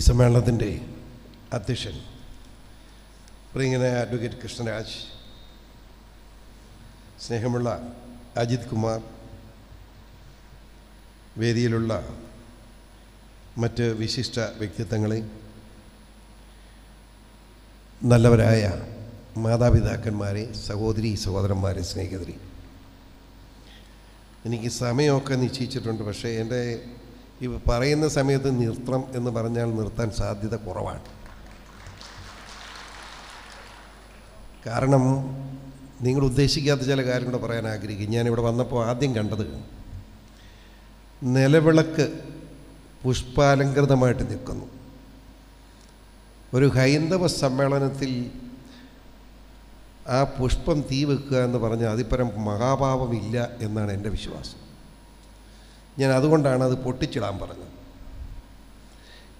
ഈ സമ്മേളനത്തിൻ്റെ അധ്യക്ഷൻ പ്രിയങ്കനായ അഡ്വക്കേറ്റ് കൃഷ്ണരാജ് സ്നേഹമുള്ള അജിത് കുമാർ വേദിയിലുള്ള മറ്റ് വിശിഷ്ട വ്യക്തിത്വങ്ങളെ നല്ലവരായ മാതാപിതാക്കന്മാരെ സഹോദരി സഹോദരന്മാരെ സ്നേഹിതരി എനിക്ക് സമയമൊക്കെ നിശ്ചയിച്ചിട്ടുണ്ട് പക്ഷേ എൻ്റെ ഈ പറയുന്ന സമയത്ത് നിർത്തണം എന്ന് പറഞ്ഞാൽ നിർത്താൻ സാധ്യത കുറവാണ് കാരണം നിങ്ങൾ ഉദ്ദേശിക്കാത്ത ചില കാര്യങ്ങൾ പറയാൻ ആഗ്രഹിക്കും ഞാനിവിടെ വന്നപ്പോൾ ആദ്യം കണ്ടത് നിലവിളക്ക് പുഷ്പാലങ്കൃതമായിട്ട് നിൽക്കുന്നു ഒരു ഹൈന്ദവ സമ്മേളനത്തിൽ ആ പുഷ്പം തീ വെക്കുക എന്ന് പറഞ്ഞാൽ അതിപ്പരം മഹാഭാവമില്ല എന്നാണ് എൻ്റെ വിശ്വാസം ഞാൻ അതുകൊണ്ടാണ് അത് പൊട്ടിച്ചിടാൻ പറഞ്ഞത്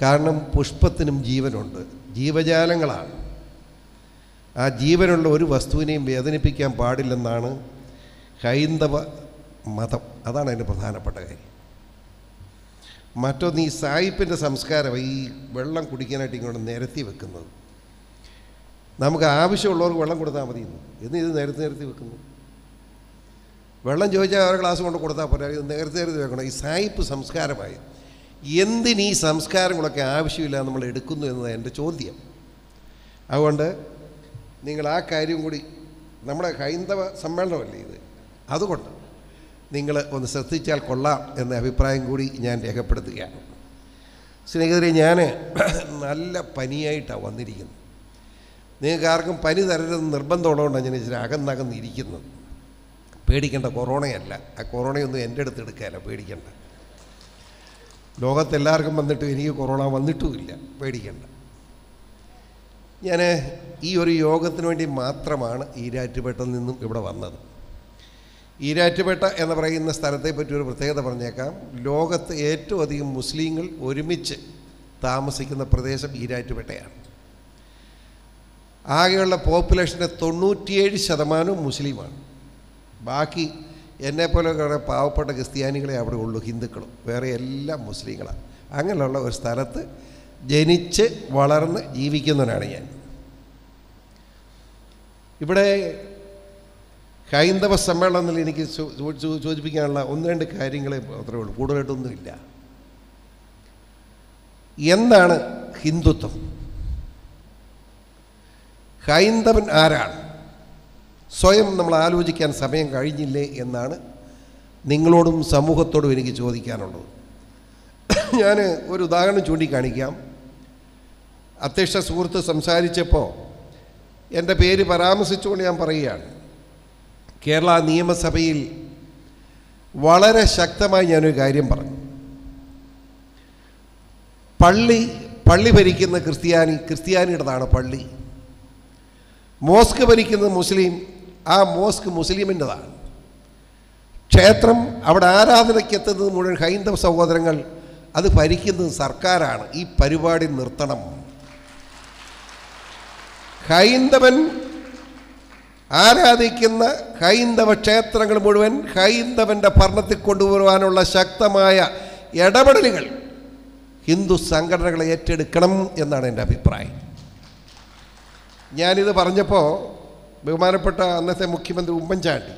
കാരണം പുഷ്പത്തിനും ജീവനുണ്ട് ജീവജാലങ്ങളാണ് ആ ജീവനുള്ള ഒരു വസ്തുവിനെയും വേദനിപ്പിക്കാൻ പാടില്ലെന്നാണ് ഹൈന്ദവ മതം അതാണ് അതിൻ്റെ പ്രധാനപ്പെട്ട കാര്യം മറ്റൊന്ന് ഈ സായിപ്പിൻ്റെ സംസ്കാരം ഈ വെള്ളം കുടിക്കാനായിട്ട് ഇങ്ങോട്ട് നിരത്തി വെക്കുന്നത് നമുക്ക് ആവശ്യമുള്ളവർക്ക് വെള്ളം കൊടുത്താൽ മതി എന്ന് ഇത് നിരത്തി നിരത്തി വെക്കുന്നു വെള്ളം ചോദിച്ചാൽ ഒരു ഗ്ലാസ് കൊണ്ട് കൊടുത്താൽ പോരാ ഇത് നേരത്തെ വെക്കണം ഈ സായിപ്പ് സംസ്കാരമായി ഈ സംസ്കാരങ്ങളൊക്കെ ആവശ്യമില്ല നമ്മൾ എടുക്കുന്നു എന്നതാണ് എൻ്റെ ചോദ്യം അതുകൊണ്ട് നിങ്ങൾ ആ കാര്യം കൂടി നമ്മുടെ ഹൈന്ദവ സമ്മേളനമല്ലേ ഇത് അതുകൊണ്ട് നിങ്ങൾ ഒന്ന് ശ്രദ്ധിച്ചാൽ കൊള്ളാം എന്ന അഭിപ്രായം കൂടി ഞാൻ രേഖപ്പെടുത്തുകയാണ് സ്നേഹിതരെ ഞാൻ നല്ല പനിയായിട്ടാണ് വന്നിരിക്കുന്നത് നിങ്ങൾക്ക് ആർക്കും പനി തരരുത് നിർബന്ധമുള്ളതുകൊണ്ടാണ് ഞാൻ ഇച്ചിരി അകന്നകന്നിരിക്കുന്നത് പേടിക്കേണ്ട കൊറോണയല്ല ആ കൊറോണയൊന്നും എൻ്റെ അടുത്ത് എടുക്കാല്ല പേടിക്കേണ്ട ലോകത്തെല്ലാവർക്കും വന്നിട്ട് എനിക്ക് കൊറോണ വന്നിട്ടുമില്ല പേടിക്കേണ്ട ഞാൻ ഈ ഒരു യോഗത്തിന് വേണ്ടി മാത്രമാണ് ഈരാറ്റുപേട്ട നിന്നും ഇവിടെ വന്നത് ഈരാറ്റുപേട്ട എന്ന് പറയുന്ന സ്ഥലത്തെ പറ്റി ഒരു പ്രത്യേകത പറഞ്ഞേക്കാം ലോകത്ത് ഏറ്റവും അധികം മുസ്ലിങ്ങൾ ഒരുമിച്ച് താമസിക്കുന്ന പ്രദേശം ഈരാറ്റുപേട്ടയാണ് ആകെയുള്ള പോപ്പുലേഷൻ്റെ തൊണ്ണൂറ്റിയേഴ് ശതമാനവും മുസ്ലിമാണ് ബാക്കി എന്നെപ്പോലെ കുറേ പാവപ്പെട്ട ക്രിസ്ത്യാനികളെ അവിടെ ഉള്ളൂ ഹിന്ദുക്കളും വേറെ എല്ലാം മുസ്ലിങ്ങളാണ് അങ്ങനെയുള്ള ഒരു സ്ഥലത്ത് ജനിച്ച് വളർന്ന് ജീവിക്കുന്നവനാണ് ഞാൻ ഇവിടെ ഹൈന്ദവ സമ്മേളനത്തിൽ എനിക്ക് സൂചിപ്പിക്കാനുള്ള ഒന്ന് രണ്ട് കാര്യങ്ങളെ മാത്രമേ ഉള്ളൂ കൂടുതലായിട്ടൊന്നുമില്ല എന്താണ് ഹിന്ദുത്വം ഹൈന്ദവൻ ആരാണ് സ്വയം നമ്മൾ ആലോചിക്കാൻ സമയം കഴിഞ്ഞില്ലേ എന്നാണ് നിങ്ങളോടും സമൂഹത്തോടും എനിക്ക് ചോദിക്കാനുള്ളത് ഞാൻ ഒരു ഉദാഹരണം ചൂണ്ടിക്കാണിക്കാം അത്യക്ഷ സുഹൃത്ത് സംസാരിച്ചപ്പോൾ എൻ്റെ പേര് പരാമർശിച്ചുകൊണ്ട് ഞാൻ പറയുകയാണ് കേരള നിയമസഭയിൽ വളരെ ശക്തമായി ഞാനൊരു കാര്യം പറഞ്ഞു പള്ളി പള്ളി ഭരിക്കുന്ന ക്രിസ്ത്യാനി ക്രിസ്ത്യാനിയുടേതാണ് പള്ളി മോസ്ക് ഭരിക്കുന്നത് മുസ്ലിം ആ മോസ്ക് മുസ്ലിമിൻ്റെതാണ് ക്ഷേത്രം അവിടെ ആരാധനയ്ക്ക് എത്തുന്നത് മുഴുവൻ ഹൈന്ദവ സഹോദരങ്ങൾ അത് ഭരിക്കുന്നത് സർക്കാരാണ് ഈ പരിപാടി നിർത്തണം ഹൈന്ദവൻ ആരാധിക്കുന്ന ഹൈന്ദവ ക്ഷേത്രങ്ങൾ മുഴുവൻ ഹൈന്ദവൻ്റെ ഭരണത്തിൽ കൊണ്ടുവരുവാനുള്ള ശക്തമായ ഇടപെടലുകൾ ഹിന്ദു സംഘടനകളെ ഏറ്റെടുക്കണം എന്നാണ് എൻ്റെ അഭിപ്രായം ഞാനിത് പറഞ്ഞപ്പോൾ ബഹുമാനപ്പെട്ട അന്നത്തെ മുഖ്യമന്ത്രി ഉമ്മൻചാണ്ടി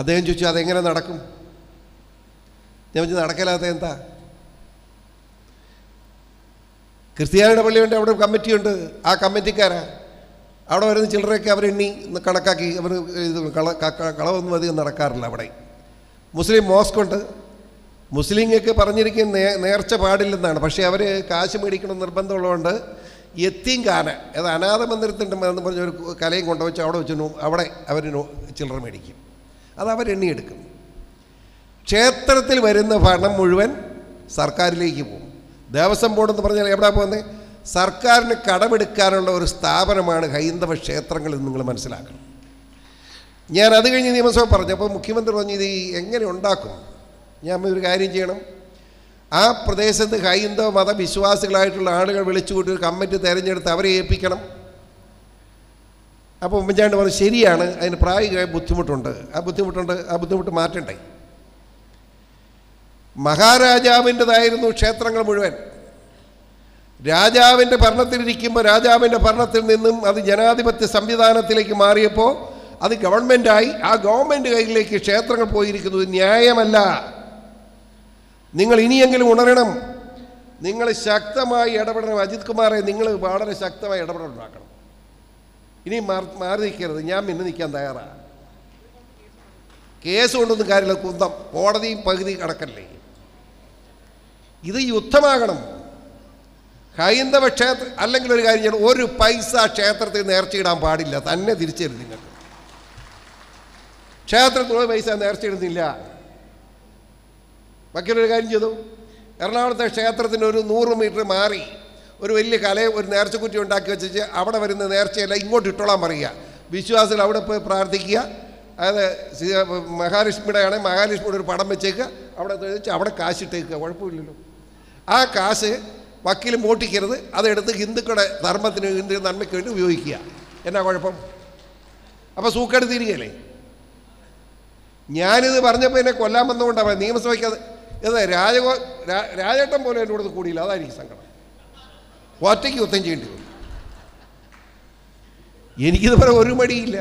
അദ്ദേഹം ചോദിച്ചു അതെങ്ങനെ നടക്കും ഞാൻ വെച്ച് നടക്കലാത്ത എന്താ ക്രിസ്ത്യാനിയുടെ പള്ളിയുണ്ട് അവിടെ കമ്മിറ്റിയുണ്ട് ആ കമ്മിറ്റിക്കാരാ അവിടെ വരുന്ന ചിലരൊക്കെ അവരെണ്ണി കണക്കാക്കി അവർ ഇത് കള കളവൊന്നും അധികം നടക്കാറില്ല അവിടെ മുസ്ലിം മോസ്ക് ഉണ്ട് മുസ്ലിങ്ങൾക്ക് പറഞ്ഞിരിക്കുന്ന നേർച്ച പാടില്ലെന്നാണ് പക്ഷേ അവർ കാശ് മേടിക്കണം നിർബന്ധമുള്ളതുകൊണ്ട് കാന അത് അനാഥ മന്ദിരത്തിൻ്റെ എന്ന് പറഞ്ഞ ഒരു കലയും കൊണ്ടുവച്ച് അവിടെ വെച്ച് അവിടെ അവർ ചില്ലറ മേടിക്കും അത് അവരെണ്ണിയെടുക്കും ക്ഷേത്രത്തിൽ വരുന്ന ഭരണം മുഴുവൻ സർക്കാരിലേക്ക് പോകും ദേവസ്വം ബോർഡ് എന്ന് പറഞ്ഞാൽ എവിടെ പോകുന്നത് സർക്കാരിന് കടമെടുക്കാനുള്ള ഒരു സ്ഥാപനമാണ് ഹൈന്ദവ ക്ഷേത്രങ്ങൾ എന്ന് നിങ്ങൾ മനസ്സിലാക്കണം ഞാൻ അത് കഴിഞ്ഞ് നിയമസഭ പറഞ്ഞു അപ്പോൾ മുഖ്യമന്ത്രി പറഞ്ഞു ഇത് എങ്ങനെ ഉണ്ടാക്കും ഞാൻ ഒരു കാര്യം ചെയ്യണം ആ പ്രദേശത്ത് ഹൈന്ദവ മതവിശ്വാസികളായിട്ടുള്ള ആളുകൾ വിളിച്ചുകൂട്ടി ഒരു കമ്മിറ്റി തിരഞ്ഞെടുത്ത് അവരെ ഏൽപ്പിക്കണം അപ്പോൾ ഉമ്മൻചാണ്ടി പറഞ്ഞു ശരിയാണ് അതിന് പ്രായോഗിക ബുദ്ധിമുട്ടുണ്ട് ആ ബുദ്ധിമുട്ടുണ്ട് ആ ബുദ്ധിമുട്ട് മാറ്റണ്ടേ മഹാരാജാവിൻ്റെതായിരുന്നു ക്ഷേത്രങ്ങൾ മുഴുവൻ രാജാവിൻ്റെ ഭരണത്തിലിരിക്കുമ്പോൾ രാജാവിൻ്റെ ഭരണത്തിൽ നിന്നും അത് ജനാധിപത്യ സംവിധാനത്തിലേക്ക് മാറിയപ്പോൾ അത് ഗവൺമെൻറ്റായി ആ ഗവൺമെൻറ് കയ്യിലേക്ക് ക്ഷേത്രങ്ങൾ പോയിരിക്കുന്നത് ന്യായമല്ല നിങ്ങൾ ഇനിയെങ്കിലും ഉണരണം നിങ്ങൾ ശക്തമായി ഇടപെടണം അജിത് കുമാറെ നിങ്ങൾ വളരെ ശക്തമായി ഇടപെടലുണ്ടാക്കണം ഇനി മാറി നിൽക്കരുത് ഞാൻ പിന്നെ നിൽക്കാൻ തയ്യാറാണ് കേസ് കൊണ്ടൊന്നും കാര്യമില്ല കുന്തം കോടതി പകുതി കടക്കല്ലേ ഇത് യുദ്ധമാകണം ഹൈന്ദവ ക്ഷേത്ര അല്ലെങ്കിൽ ഒരു കാര്യം ചെയ്യണം ഒരു പൈസ ക്ഷേത്രത്തിൽ നേർച്ചയിടാൻ പാടില്ല തന്നെ തരും നിങ്ങൾക്ക് ക്ഷേത്രത്തിലുള്ള പൈസ നേർച്ചയിടുന്നില്ല ബാക്കിയുള്ളൊരു കാര്യം ചെയ്തു എറണാകുളത്തെ ക്ഷേത്രത്തിന് ഒരു നൂറ് മീറ്റർ മാറി ഒരു വലിയ കലയെ ഒരു നേർച്ചക്കുറ്റി ഉണ്ടാക്കി വെച്ചിട്ട് അവിടെ വരുന്ന നേർച്ചയല്ല ഇങ്ങോട്ട് ഇട്ടോളാൻ പറയുക വിശ്വാസികൾ അവിടെ പോയി പ്രാർത്ഥിക്കുക അതായത് മഹാലക്ഷ്മിയുടെ ആണെങ്കിൽ മഹാലക്ഷ്മിയുടെ ഒരു പടം വെച്ചേക്കുക അവിടെ വെച്ച് അവിടെ കാശിട്ടേക്കുക കുഴപ്പമില്ലല്ലോ ആ കാശ് വക്കീൽ മോട്ടിക്കരുത് അതെടുത്ത് ഹിന്ദുക്കളുടെ ധർമ്മത്തിന് ഹിന്ദു നന്മയ്ക്ക് വേണ്ടി ഉപയോഗിക്കുക എന്നാ കുഴപ്പം അപ്പോൾ സൂക്കേട് ഞാനിത് പറഞ്ഞപ്പോൾ എന്നെ കൊല്ലാൻ വന്നുകൊണ്ടാണ് നിയമസഭയ്ക്ക് അത് ഏതാ രാജകോ രാജേട്ടൻ പോലെ എൻ്റെ കൂടെ കൂടിയില്ല അതായിരിക്കും സങ്കടം ഒറ്റയ്ക്ക് യുദ്ധം ചെയ്യേണ്ടി വരും എനിക്കിത് പറയാൻ ഒരു മടിയില്ല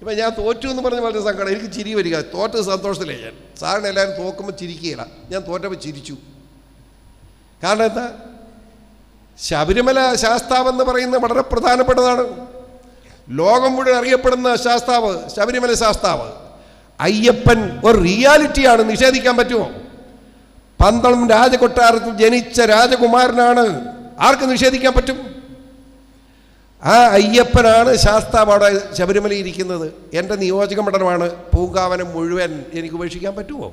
ഇപ്പം ഞാൻ തോറ്റു എന്ന് പറഞ്ഞ് വളരെ സങ്കടം എനിക്ക് ചിരി വരിക തോറ്റ സന്തോഷത്തിലേ ഞാൻ സാറിന് എല്ലാവരും തോക്കുമ്പോൾ ചിരിക്കുകയില്ല ഞാൻ തോറ്റപ്പോൾ ചിരിച്ചു കാരണം എന്താ ശബരിമല ശാസ്താവ് എന്ന് പറയുന്നത് വളരെ പ്രധാനപ്പെട്ടതാണ് ലോകം മുഴുവൻ അറിയപ്പെടുന്ന ശാസ്താവ് ശബരിമല ശാസ്താവ് അയ്യപ്പൻ ഒരു റിയാലിറ്റിയാണ് നിഷേധിക്കാൻ പറ്റുമോ പന്തളം രാജകൊട്ടാരത്തിൽ ജനിച്ച രാജകുമാരനാണ് ആർക്ക് നിഷേധിക്കാൻ പറ്റും ആ അയ്യപ്പനാണ് ശാസ്താവാടെ ശബരിമലയിൽ ഇരിക്കുന്നത് എൻ്റെ നിയോജക മണ്ഡലമാണ് പൂങ്കാവനം മുഴുവൻ എനിക്ക് ഉപേക്ഷിക്കാൻ പറ്റുമോ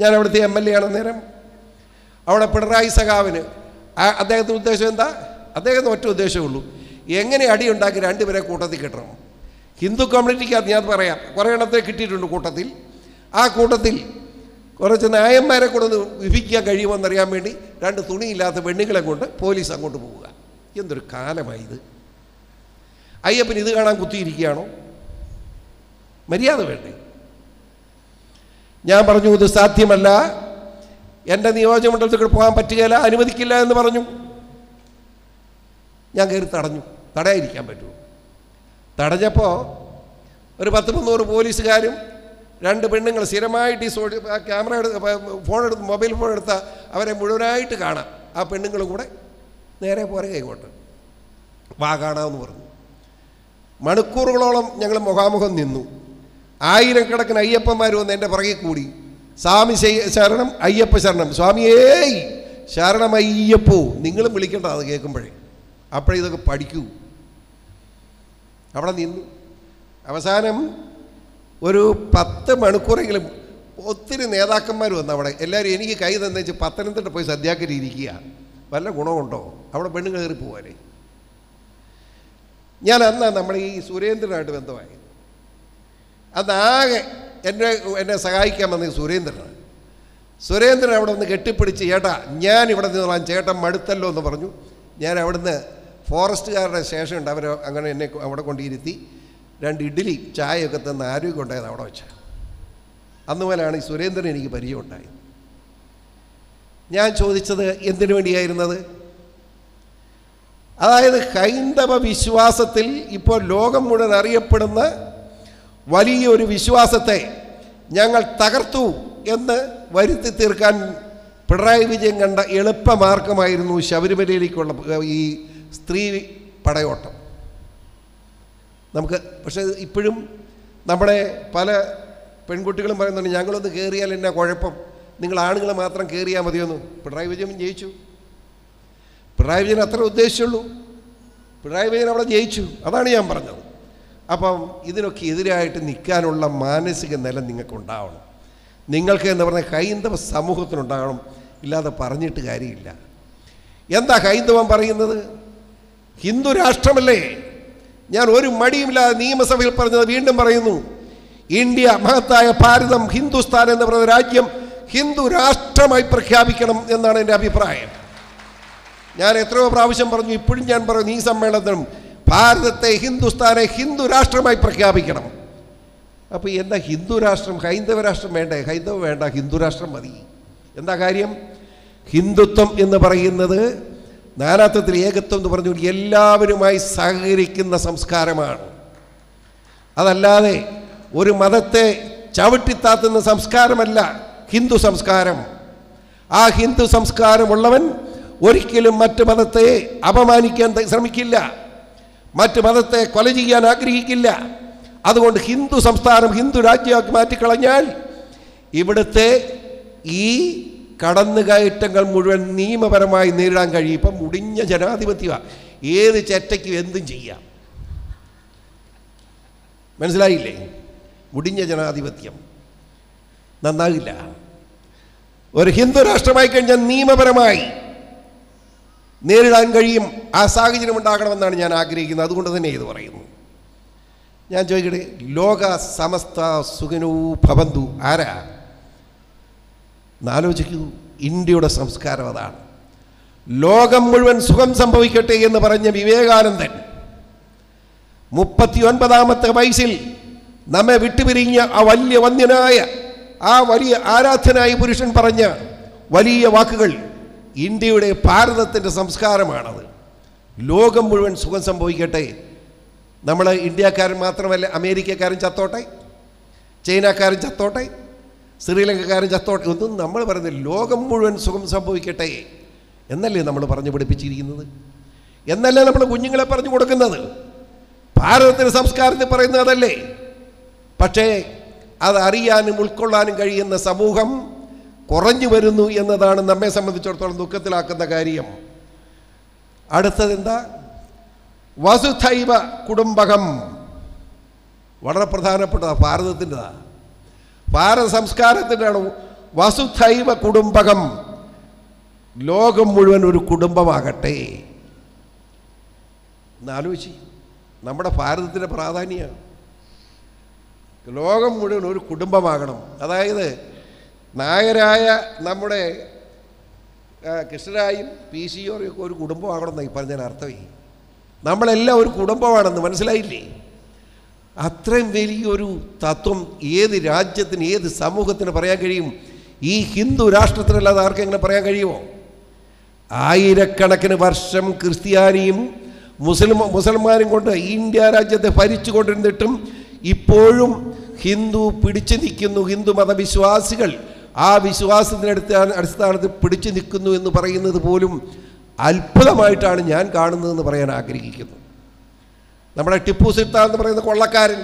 ഞാൻ അവിടുത്തെ എം എൽ എ ആണ് നേരം അവിടെ പിണറായി സഖാവിന് അദ്ദേഹത്തിൻ്റെ ഉദ്ദേശം എന്താ അദ്ദേഹത്തിന് ഒറ്റ ഉദ്ദേശമേ ഉള്ളൂ എങ്ങനെ അടിയുണ്ടാക്കി രണ്ടുപേരെ കൂട്ടത്തിൽ കിട്ടണം ഹിന്ദു കമ്മ്യൂണിറ്റിക്കകത്ത് ഞാൻ പറയാം കുറേ എണ്ണത്തെ കിട്ടിയിട്ടുണ്ട് കൂട്ടത്തിൽ ആ കൂട്ടത്തിൽ കുറച്ച് നായന്മാരെ കൊണ്ടൊന്ന് വിഭിക്കാൻ കഴിയുമെന്നറിയാൻ വേണ്ടി രണ്ട് തുണിയില്ലാത്ത പെണ്ണുങ്ങളെ കൊണ്ട് പോലീസ് അങ്ങോട്ട് പോവുക എന്തൊരു കാലമായി ഇത് അയ്യപ്പൻ ഇത് കാണാൻ കുത്തിയിരിക്കുകയാണോ മര്യാദ വേണ്ടേ ഞാൻ പറഞ്ഞു ഇത് സാധ്യമല്ല എൻ്റെ നിയോജകമണ്ഡലത്തിൽ പോകാൻ പറ്റുകയില്ല അനുവദിക്കില്ല എന്ന് പറഞ്ഞു ഞാൻ കയറി തടഞ്ഞു തടയാതിരിക്കാൻ പറ്റുമോ തടഞ്ഞപ്പോൾ ഒരു പത്ത് മുന്നൂറ് പോലീസുകാരും രണ്ട് പെണ്ണുങ്ങൾ സ്ഥിരമായിട്ട് ഈ സോഷ്യൽ ക്യാമറ എടുത്ത് ഫോൺ എടുത്ത് മൊബൈൽ ഫോൺ എടുത്താൽ അവരെ മുഴുവനായിട്ട് കാണാം ആ പെണ്ണുങ്ങൾ കൂടെ നേരെ പോരെ കൈകോട്ട് വാ കാണാമെന്ന് പറഞ്ഞു മണിക്കൂറുകളോളം ഞങ്ങൾ മുഖാമുഖം നിന്നു ആയിരക്കണക്കിന് അയ്യപ്പന്മാർ വന്ന് എൻ്റെ പുറകെ കൂടി സ്വാമി ശരണം അയ്യപ്പ ശരണം സ്വാമിയേയ് ശരണം അയ്യപ്പോ നിങ്ങളും വിളിക്കേണ്ട അത് കേൾക്കുമ്പോഴേ അപ്പോഴേ ഇതൊക്കെ പഠിക്കൂ അവിടെ നിന്നു അവസാനം ഒരു പത്ത് മണിക്കൂറെങ്കിലും ഒത്തിരി നേതാക്കന്മാർ വന്നു അവിടെ എല്ലാവരും എനിക്ക് കൈ തന്നേച്ച് പത്തനംതിട്ട പോയി സദ്യാക്കരി ഇരിക്കുക വല്ല ഗുണമുണ്ടോ അവിടെ പെണ്ണ് കയറി പോകാനേ ഞാൻ അന്നാ നമ്മൾ ഈ സുരേന്ദ്രനായിട്ട് ബന്ധമായി അതാകെ എന്നെ എന്നെ സഹായിക്കാൻ വന്നത് സുരേന്ദ്രനാണ് സുരേന്ദ്രൻ അവിടെ നിന്ന് കെട്ടിപ്പിടിച്ച് ചേട്ടാ ഞാൻ ഇവിടെ നിന്നോളാം ചേട്ടൻ മടുത്തല്ലോ എന്ന് പറഞ്ഞു ഞാൻ അവിടുന്ന് ഫോറസ്റ്റുകാരുടെ ഉണ്ട് അവർ അങ്ങനെ എന്നെ അവിടെ കൊണ്ടിരുത്തി രണ്ട് ഇഡ്ഡലി ചായയൊക്കെ തന്ന ആരോഗ്യം ഉണ്ടായത് അവിടെ അന്ന് അന്നുപോലാണ് ഈ സുരേന്ദ്രൻ എനിക്ക് പരിചയം ഉണ്ടായത് ഞാൻ ചോദിച്ചത് എന്തിനു വേണ്ടിയായിരുന്നത് അതായത് ഹൈന്ദവ വിശ്വാസത്തിൽ ഇപ്പോൾ ലോകം മുഴുവൻ അറിയപ്പെടുന്ന വലിയൊരു വിശ്വാസത്തെ ഞങ്ങൾ തകർത്തു എന്ന് വരുത്തി തീർക്കാൻ പിണറായി വിജയൻ കണ്ട എളുപ്പമാർഗമായിരുന്നു ശബരിമലയിലേക്കുള്ള ഈ സ്ത്രീ പടയോട്ടം നമുക്ക് പക്ഷേ ഇപ്പോഴും നമ്മുടെ പല പെൺകുട്ടികളും പറയുന്നുണ്ട് ഞങ്ങളൊന്ന് കയറിയാൽ എന്നാ കുഴപ്പം നിങ്ങൾ ആണുങ്ങൾ മാത്രം കയറിയാൽ മതിയൊന്നും പിണറായി വിജയൻ ജയിച്ചു പിണറായി വിജയൻ അത്ര ഉദ്ദേശിച്ചുള്ളൂ പിണറായി വിജയൻ അവിടെ ജയിച്ചു അതാണ് ഞാൻ പറഞ്ഞത് അപ്പം ഇതിനൊക്കെ എതിരായിട്ട് നിൽക്കാനുള്ള മാനസിക നില നിങ്ങൾക്കുണ്ടാവണം നിങ്ങൾക്ക് എന്ന് പറഞ്ഞാൽ ഹൈന്ദവ സമൂഹത്തിനുണ്ടാകണം ഇല്ലാതെ പറഞ്ഞിട്ട് കാര്യമില്ല എന്താ ഹൈന്ദവം പറയുന്നത് ഹിന്ദു രാഷ്ട്രമല്ലേ ഞാൻ ഒരു മടിയുമില്ലാതെ നിയമസഭയിൽ പറഞ്ഞത് വീണ്ടും പറയുന്നു ഇന്ത്യ മഹത്തായ ഭാരതം ഹിന്ദുസ്ഥാൻ എന്ന് പറയുന്ന രാജ്യം ഹിന്ദു രാഷ്ട്രമായി പ്രഖ്യാപിക്കണം എന്നാണ് എൻ്റെ അഭിപ്രായം ഞാൻ എത്രയോ പ്രാവശ്യം പറഞ്ഞു ഇപ്പോഴും ഞാൻ പറയുന്നു ഈ സമ്മേളനത്തിനും ഭാരതത്തെ ഹിന്ദുസ്ഥാനെ ഹിന്ദു രാഷ്ട്രമായി പ്രഖ്യാപിക്കണം അപ്പോൾ എന്താ ഹിന്ദു രാഷ്ട്രം ഹൈന്ദവ രാഷ്ട്രം വേണ്ടേ ഹൈന്ദവ വേണ്ട ഹിന്ദു രാഷ്ട്രം മതി എന്താ കാര്യം ഹിന്ദുത്വം എന്ന് പറയുന്നത് നാനാത്വത്തിൽ ഏകത്വം എന്ന് പറഞ്ഞു എല്ലാവരുമായി സഹകരിക്കുന്ന സംസ്കാരമാണ് അതല്ലാതെ ഒരു മതത്തെ ചവിട്ടിത്താത്തുന്ന സംസ്കാരമല്ല ഹിന്ദു സംസ്കാരം ആ ഹിന്ദു സംസ്കാരമുള്ളവൻ ഒരിക്കലും മറ്റ് മതത്തെ അപമാനിക്കാൻ ശ്രമിക്കില്ല മറ്റ് മതത്തെ കൊല ചെയ്യാൻ ആഗ്രഹിക്കില്ല അതുകൊണ്ട് ഹിന്ദു സംസ്ഥാനം ഹിന്ദു രാജ്യമാക്കി മാറ്റിക്കളഞ്ഞാൽ ഇവിടുത്തെ ഈ കടന്നുകയറ്റങ്ങൾ മുഴുവൻ നിയമപരമായി നേരിടാൻ കഴിയും ഇപ്പം മുടിഞ്ഞ ജനാധിപത്യ ഏത് ചെറ്റയ്ക്കും എന്തും ചെയ്യാം മനസ്സിലായില്ലേ മുടിഞ്ഞ ജനാധിപത്യം നന്നാകില്ല ഒരു ഹിന്ദു രാഷ്ട്രമായി കഴിഞ്ഞാൽ നിയമപരമായി നേരിടാൻ കഴിയും ആ സാഹചര്യം ഉണ്ടാകണമെന്നാണ് ഞാൻ ആഗ്രഹിക്കുന്നത് അതുകൊണ്ട് തന്നെ ഇത് പറയുന്നു ഞാൻ ചോദിക്കട്ടെ ലോക സമസ്ത സുഖനൂ ഭവന്തു ആരാ എന്നാലോചിക്കൂ ഇന്ത്യയുടെ സംസ്കാരം അതാണ് ലോകം മുഴുവൻ സുഖം സംഭവിക്കട്ടെ എന്ന് പറഞ്ഞ വിവേകാനന്ദൻ മുപ്പത്തി ഒൻപതാമത്തെ വയസ്സിൽ നമ്മെ വിട്ടുപിരിഞ്ഞ ആ വലിയ വന്യനായ ആ വലിയ ആരാധനായ പുരുഷൻ പറഞ്ഞ വലിയ വാക്കുകൾ ഇന്ത്യയുടെ ഭാരതത്തിൻ്റെ സംസ്കാരമാണത് ലോകം മുഴുവൻ സുഖം സംഭവിക്കട്ടെ നമ്മൾ ഇന്ത്യക്കാരൻ മാത്രമല്ല അമേരിക്കക്കാരൻ ചത്തോട്ടെ ചൈനക്കാരൻ ചത്തോട്ടെ ശ്രീലങ്കക്കാരൻ ചത്തോട്ടെ ഒന്നും നമ്മൾ പറയുന്നത് ലോകം മുഴുവൻ സുഖം സംഭവിക്കട്ടെ എന്നല്ലേ നമ്മൾ പറഞ്ഞു പഠിപ്പിച്ചിരിക്കുന്നത് എന്നല്ലേ നമ്മൾ കുഞ്ഞുങ്ങളെ പറഞ്ഞു കൊടുക്കുന്നത് ഭാരതത്തിൻ്റെ സംസ്കാരത്തിൽ പറയുന്നത് അതല്ലേ പക്ഷേ അത് അറിയാനും ഉൾക്കൊള്ളാനും കഴിയുന്ന സമൂഹം കുറഞ്ഞു വരുന്നു എന്നതാണ് നമ്മെ സംബന്ധിച്ചിടത്തോളം ദുഃഖത്തിലാക്കുന്ന കാര്യം അടുത്തത് എന്താ വസുധൈവ കുടുംബകം വളരെ പ്രധാനപ്പെട്ടതാണ് ഭാരതത്തിൻ്റെതാണ് പാര പാരസംസ്കാരത്തിനാണ് വസുധൈവ കുടുംബകം ലോകം മുഴുവൻ ഒരു കുടുംബമാകട്ടെ എന്നാലോചി നമ്മുടെ ഭാരതത്തിൻ്റെ പ്രാധാന്യമാണ് ലോകം മുഴുവൻ ഒരു കുടുംബമാകണം അതായത് നായരായ നമ്മുടെ കൃഷ്ണരായും പി സിയോറിയൊക്കെ ഒക്കെ ഒരു കുടുംബമാകണം എന്നായി പറഞ്ഞതിന് അർത്ഥമായി നമ്മളെല്ലാം ഒരു കുടുംബമാണെന്ന് മനസ്സിലായില്ലേ അത്രയും വലിയൊരു തത്വം ഏത് രാജ്യത്തിന് ഏത് സമൂഹത്തിന് പറയാൻ കഴിയും ഈ ഹിന്ദു രാഷ്ട്രത്തിനല്ലാതെ എങ്ങനെ പറയാൻ കഴിയുമോ ആയിരക്കണക്കിന് വർഷം ക്രിസ്ത്യാനിയും മുസ്ലിം മുസൽമാനും കൊണ്ട് ഇന്ത്യ രാജ്യത്തെ ഭരിച്ചു കൊണ്ടിരുന്നിട്ടും ഇപ്പോഴും ഹിന്ദു പിടിച്ചു നിൽക്കുന്നു ഹിന്ദു മതവിശ്വാസികൾ ആ വിശ്വാസത്തിനടുത്ത അടിസ്ഥാനത്തിൽ പിടിച്ചു നിൽക്കുന്നു എന്ന് പറയുന്നത് പോലും അത്ഭുതമായിട്ടാണ് ഞാൻ കാണുന്നതെന്ന് പറയാൻ ആഗ്രഹിക്കുന്നു നമ്മുടെ ടിപ്പു സുൽത്താൻ എന്ന് പറയുന്ന കൊള്ളക്കാരൻ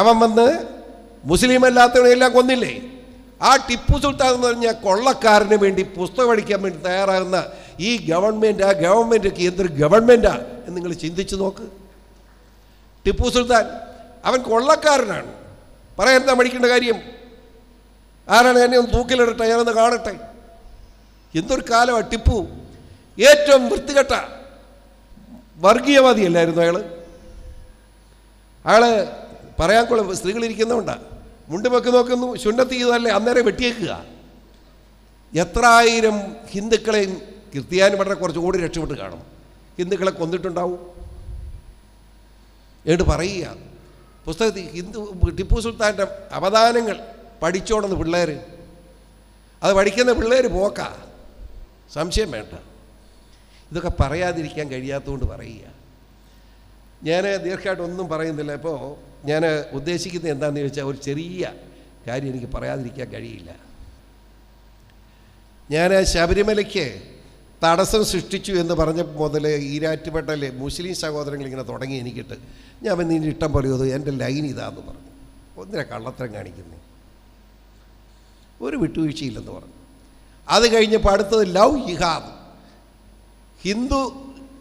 അവൻ വന്ന് മുസ്ലിം അല്ലാത്തവനെല്ലാം കൊന്നില്ലേ ആ ടിപ്പു സുൽത്താൻ എന്ന് പറഞ്ഞ കൊള്ളക്കാരന് വേണ്ടി പുസ്തകം അടിക്കാൻ വേണ്ടി തയ്യാറാകുന്ന ഈ ഗവൺമെൻറ് ആ ഗവൺമെൻറ്റൊക്കെ എന്തൊരു ഗവൺമെൻറ്റാ എന്ന് നിങ്ങൾ ചിന്തിച്ച് നോക്ക് ടിപ്പു സുൽത്താൻ അവൻ കൊള്ളക്കാരനാണ് പറയാൻ എന്താ പഠിക്കേണ്ട കാര്യം ആരാണ് എന്നെ ഒന്ന് തൂക്കിലിടട്ടെ ഞാനൊന്ന് കാണട്ടെ എന്തൊരു കാലമാണ് ടിപ്പു ഏറ്റവും വൃത്തികെട്ട വർഗീയവാദിയല്ലായിരുന്നു അയാൾ അയാള് പറയാൻ കൊള്ളും സ്ത്രീകൾ മുണ്ട് വെക്ക് നോക്കുന്നു ശുന്നത്ത് ചെയ്തതല്ലേ അന്നേരം വെട്ടിയേക്കുക എത്ര ആയിരം ഹിന്ദുക്കളെയും ക്രിസ്ത്യാനി വളരെ കൂടി രക്ഷപ്പെട്ട് കാണും ഹിന്ദുക്കളെ കൊന്നിട്ടുണ്ടാവും എന്നിട്ട് പറയുക പുസ്തകത്തിൽ ഹിന്ദു ടിപ്പു സുൽത്താൻ്റെ അവദാനങ്ങൾ പഠിച്ചോണെന്ന് പിള്ളേർ അത് പഠിക്കുന്ന പിള്ളേർ പോക്കാ സംശയം വേണ്ട ഇതൊക്കെ പറയാതിരിക്കാൻ കഴിയാത്തതുകൊണ്ട് പറയുക ഞാൻ ദീർഘമായിട്ടൊന്നും പറയുന്നില്ല ഇപ്പോൾ ഞാൻ ഉദ്ദേശിക്കുന്നത് എന്താണെന്ന് ചോദിച്ചാൽ ഒരു ചെറിയ കാര്യം എനിക്ക് പറയാതിരിക്കാൻ കഴിയില്ല ഞാൻ ശബരിമലയ്ക്ക് തടസ്സം സൃഷ്ടിച്ചു എന്ന് പറഞ്ഞ മുതൽ ഈരാറ്റുപെട്ടല്ലേ മുസ്ലിം സഹോദരങ്ങൾ ഇങ്ങനെ തുടങ്ങി എനിക്കിട്ട് ഞാൻ പിന്നെ ഇനി ഇഷ്ടം പറയൂ എൻ്റെ ലൈൻ ഇതാന്ന് പറഞ്ഞു ഒന്നിനെ കള്ളത്തരം കാണിക്കുന്നു ഒരു വിട്ടുവീഴ്ചയില്ലെന്ന് പറഞ്ഞു അത് കഴിഞ്ഞപ്പോൾ അടുത്തത് ലവ് ഇഹാദ് ഹിന്ദു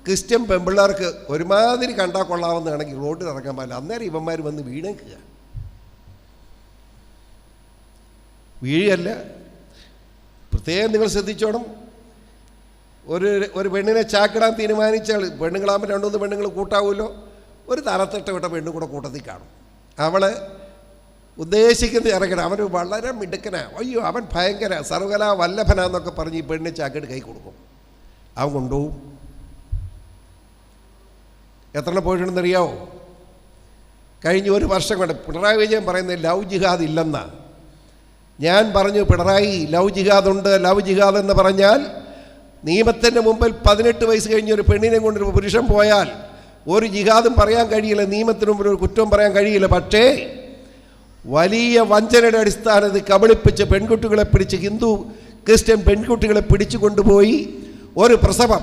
ക്രിസ്ത്യൻ പെമ്പിള്ളേർക്ക് ഒരുമാതിരി കണ്ടാൽ കൊള്ളാമെന്ന് കണക്ക് റോഡിൽ ഇറങ്ങാൻ പാടില്ല അന്നേരം ഇവന്മാർ വന്ന് വീണേക്കുക വീഴല്ല പ്രത്യേകം നിങ്ങൾ ശ്രദ്ധിച്ചോണം ഒരു ഒരു പെണ്ണിനെ ചാക്കിടാൻ തീരുമാനിച്ചാൽ പെണ്ണുങ്ങളാകുമ്പോൾ രണ്ടുമൂന്ന് പെണ്ണുങ്ങൾ കൂട്ടാവുമല്ലോ ഒരു തലത്തട്ട വിട്ട പെണ്ണും കൂടെ കൂട്ടത്തിൽ കാണും അവളെ ഉദ്ദേശിക്കുന്ന ഇറങ്ങണം അവൻ വളരെ മിടുക്കനാണ് അയ്യോ അവൻ ഭയങ്കര സർവകലാ വല്ലഭനാന്നൊക്കെ പറഞ്ഞ് ഈ പെണ്ണിനെ ചാക്കിട്ട് കൈ കൊടുക്കും അവൻ കൊണ്ടുപോകും എത്ര പോയിട്ടുണ്ടെന്ന് അറിയാവോ കഴിഞ്ഞ ഒരു വർഷം കൊണ്ട് പിണറായി വിജയൻ പറയുന്നത് ലവ് ജിഹാദ് ഇല്ലെന്നാണ് ഞാൻ പറഞ്ഞു പിണറായി ലവ് ജിഹാദ് ഉണ്ട് ലവ് ജിഹാദ് എന്ന് പറഞ്ഞാൽ നിയമത്തിൻ്റെ മുമ്പിൽ പതിനെട്ട് വയസ്സ് കഴിഞ്ഞ ഒരു പെണ്ണിനെ കൊണ്ടൊരു പുരുഷൻ പോയാൽ ഒരു ജിഹാദും പറയാൻ കഴിയില്ല നിയമത്തിന് മുമ്പിൽ ഒരു കുറ്റവും പറയാൻ കഴിയില്ല പക്ഷേ വലിയ വഞ്ചനയുടെ അടിസ്ഥാനത്തിൽ കബളിപ്പിച്ച് പെൺകുട്ടികളെ പിടിച്ച് ഹിന്ദു ക്രിസ്ത്യൻ പെൺകുട്ടികളെ പിടിച്ചു കൊണ്ടുപോയി ഒരു പ്രസവം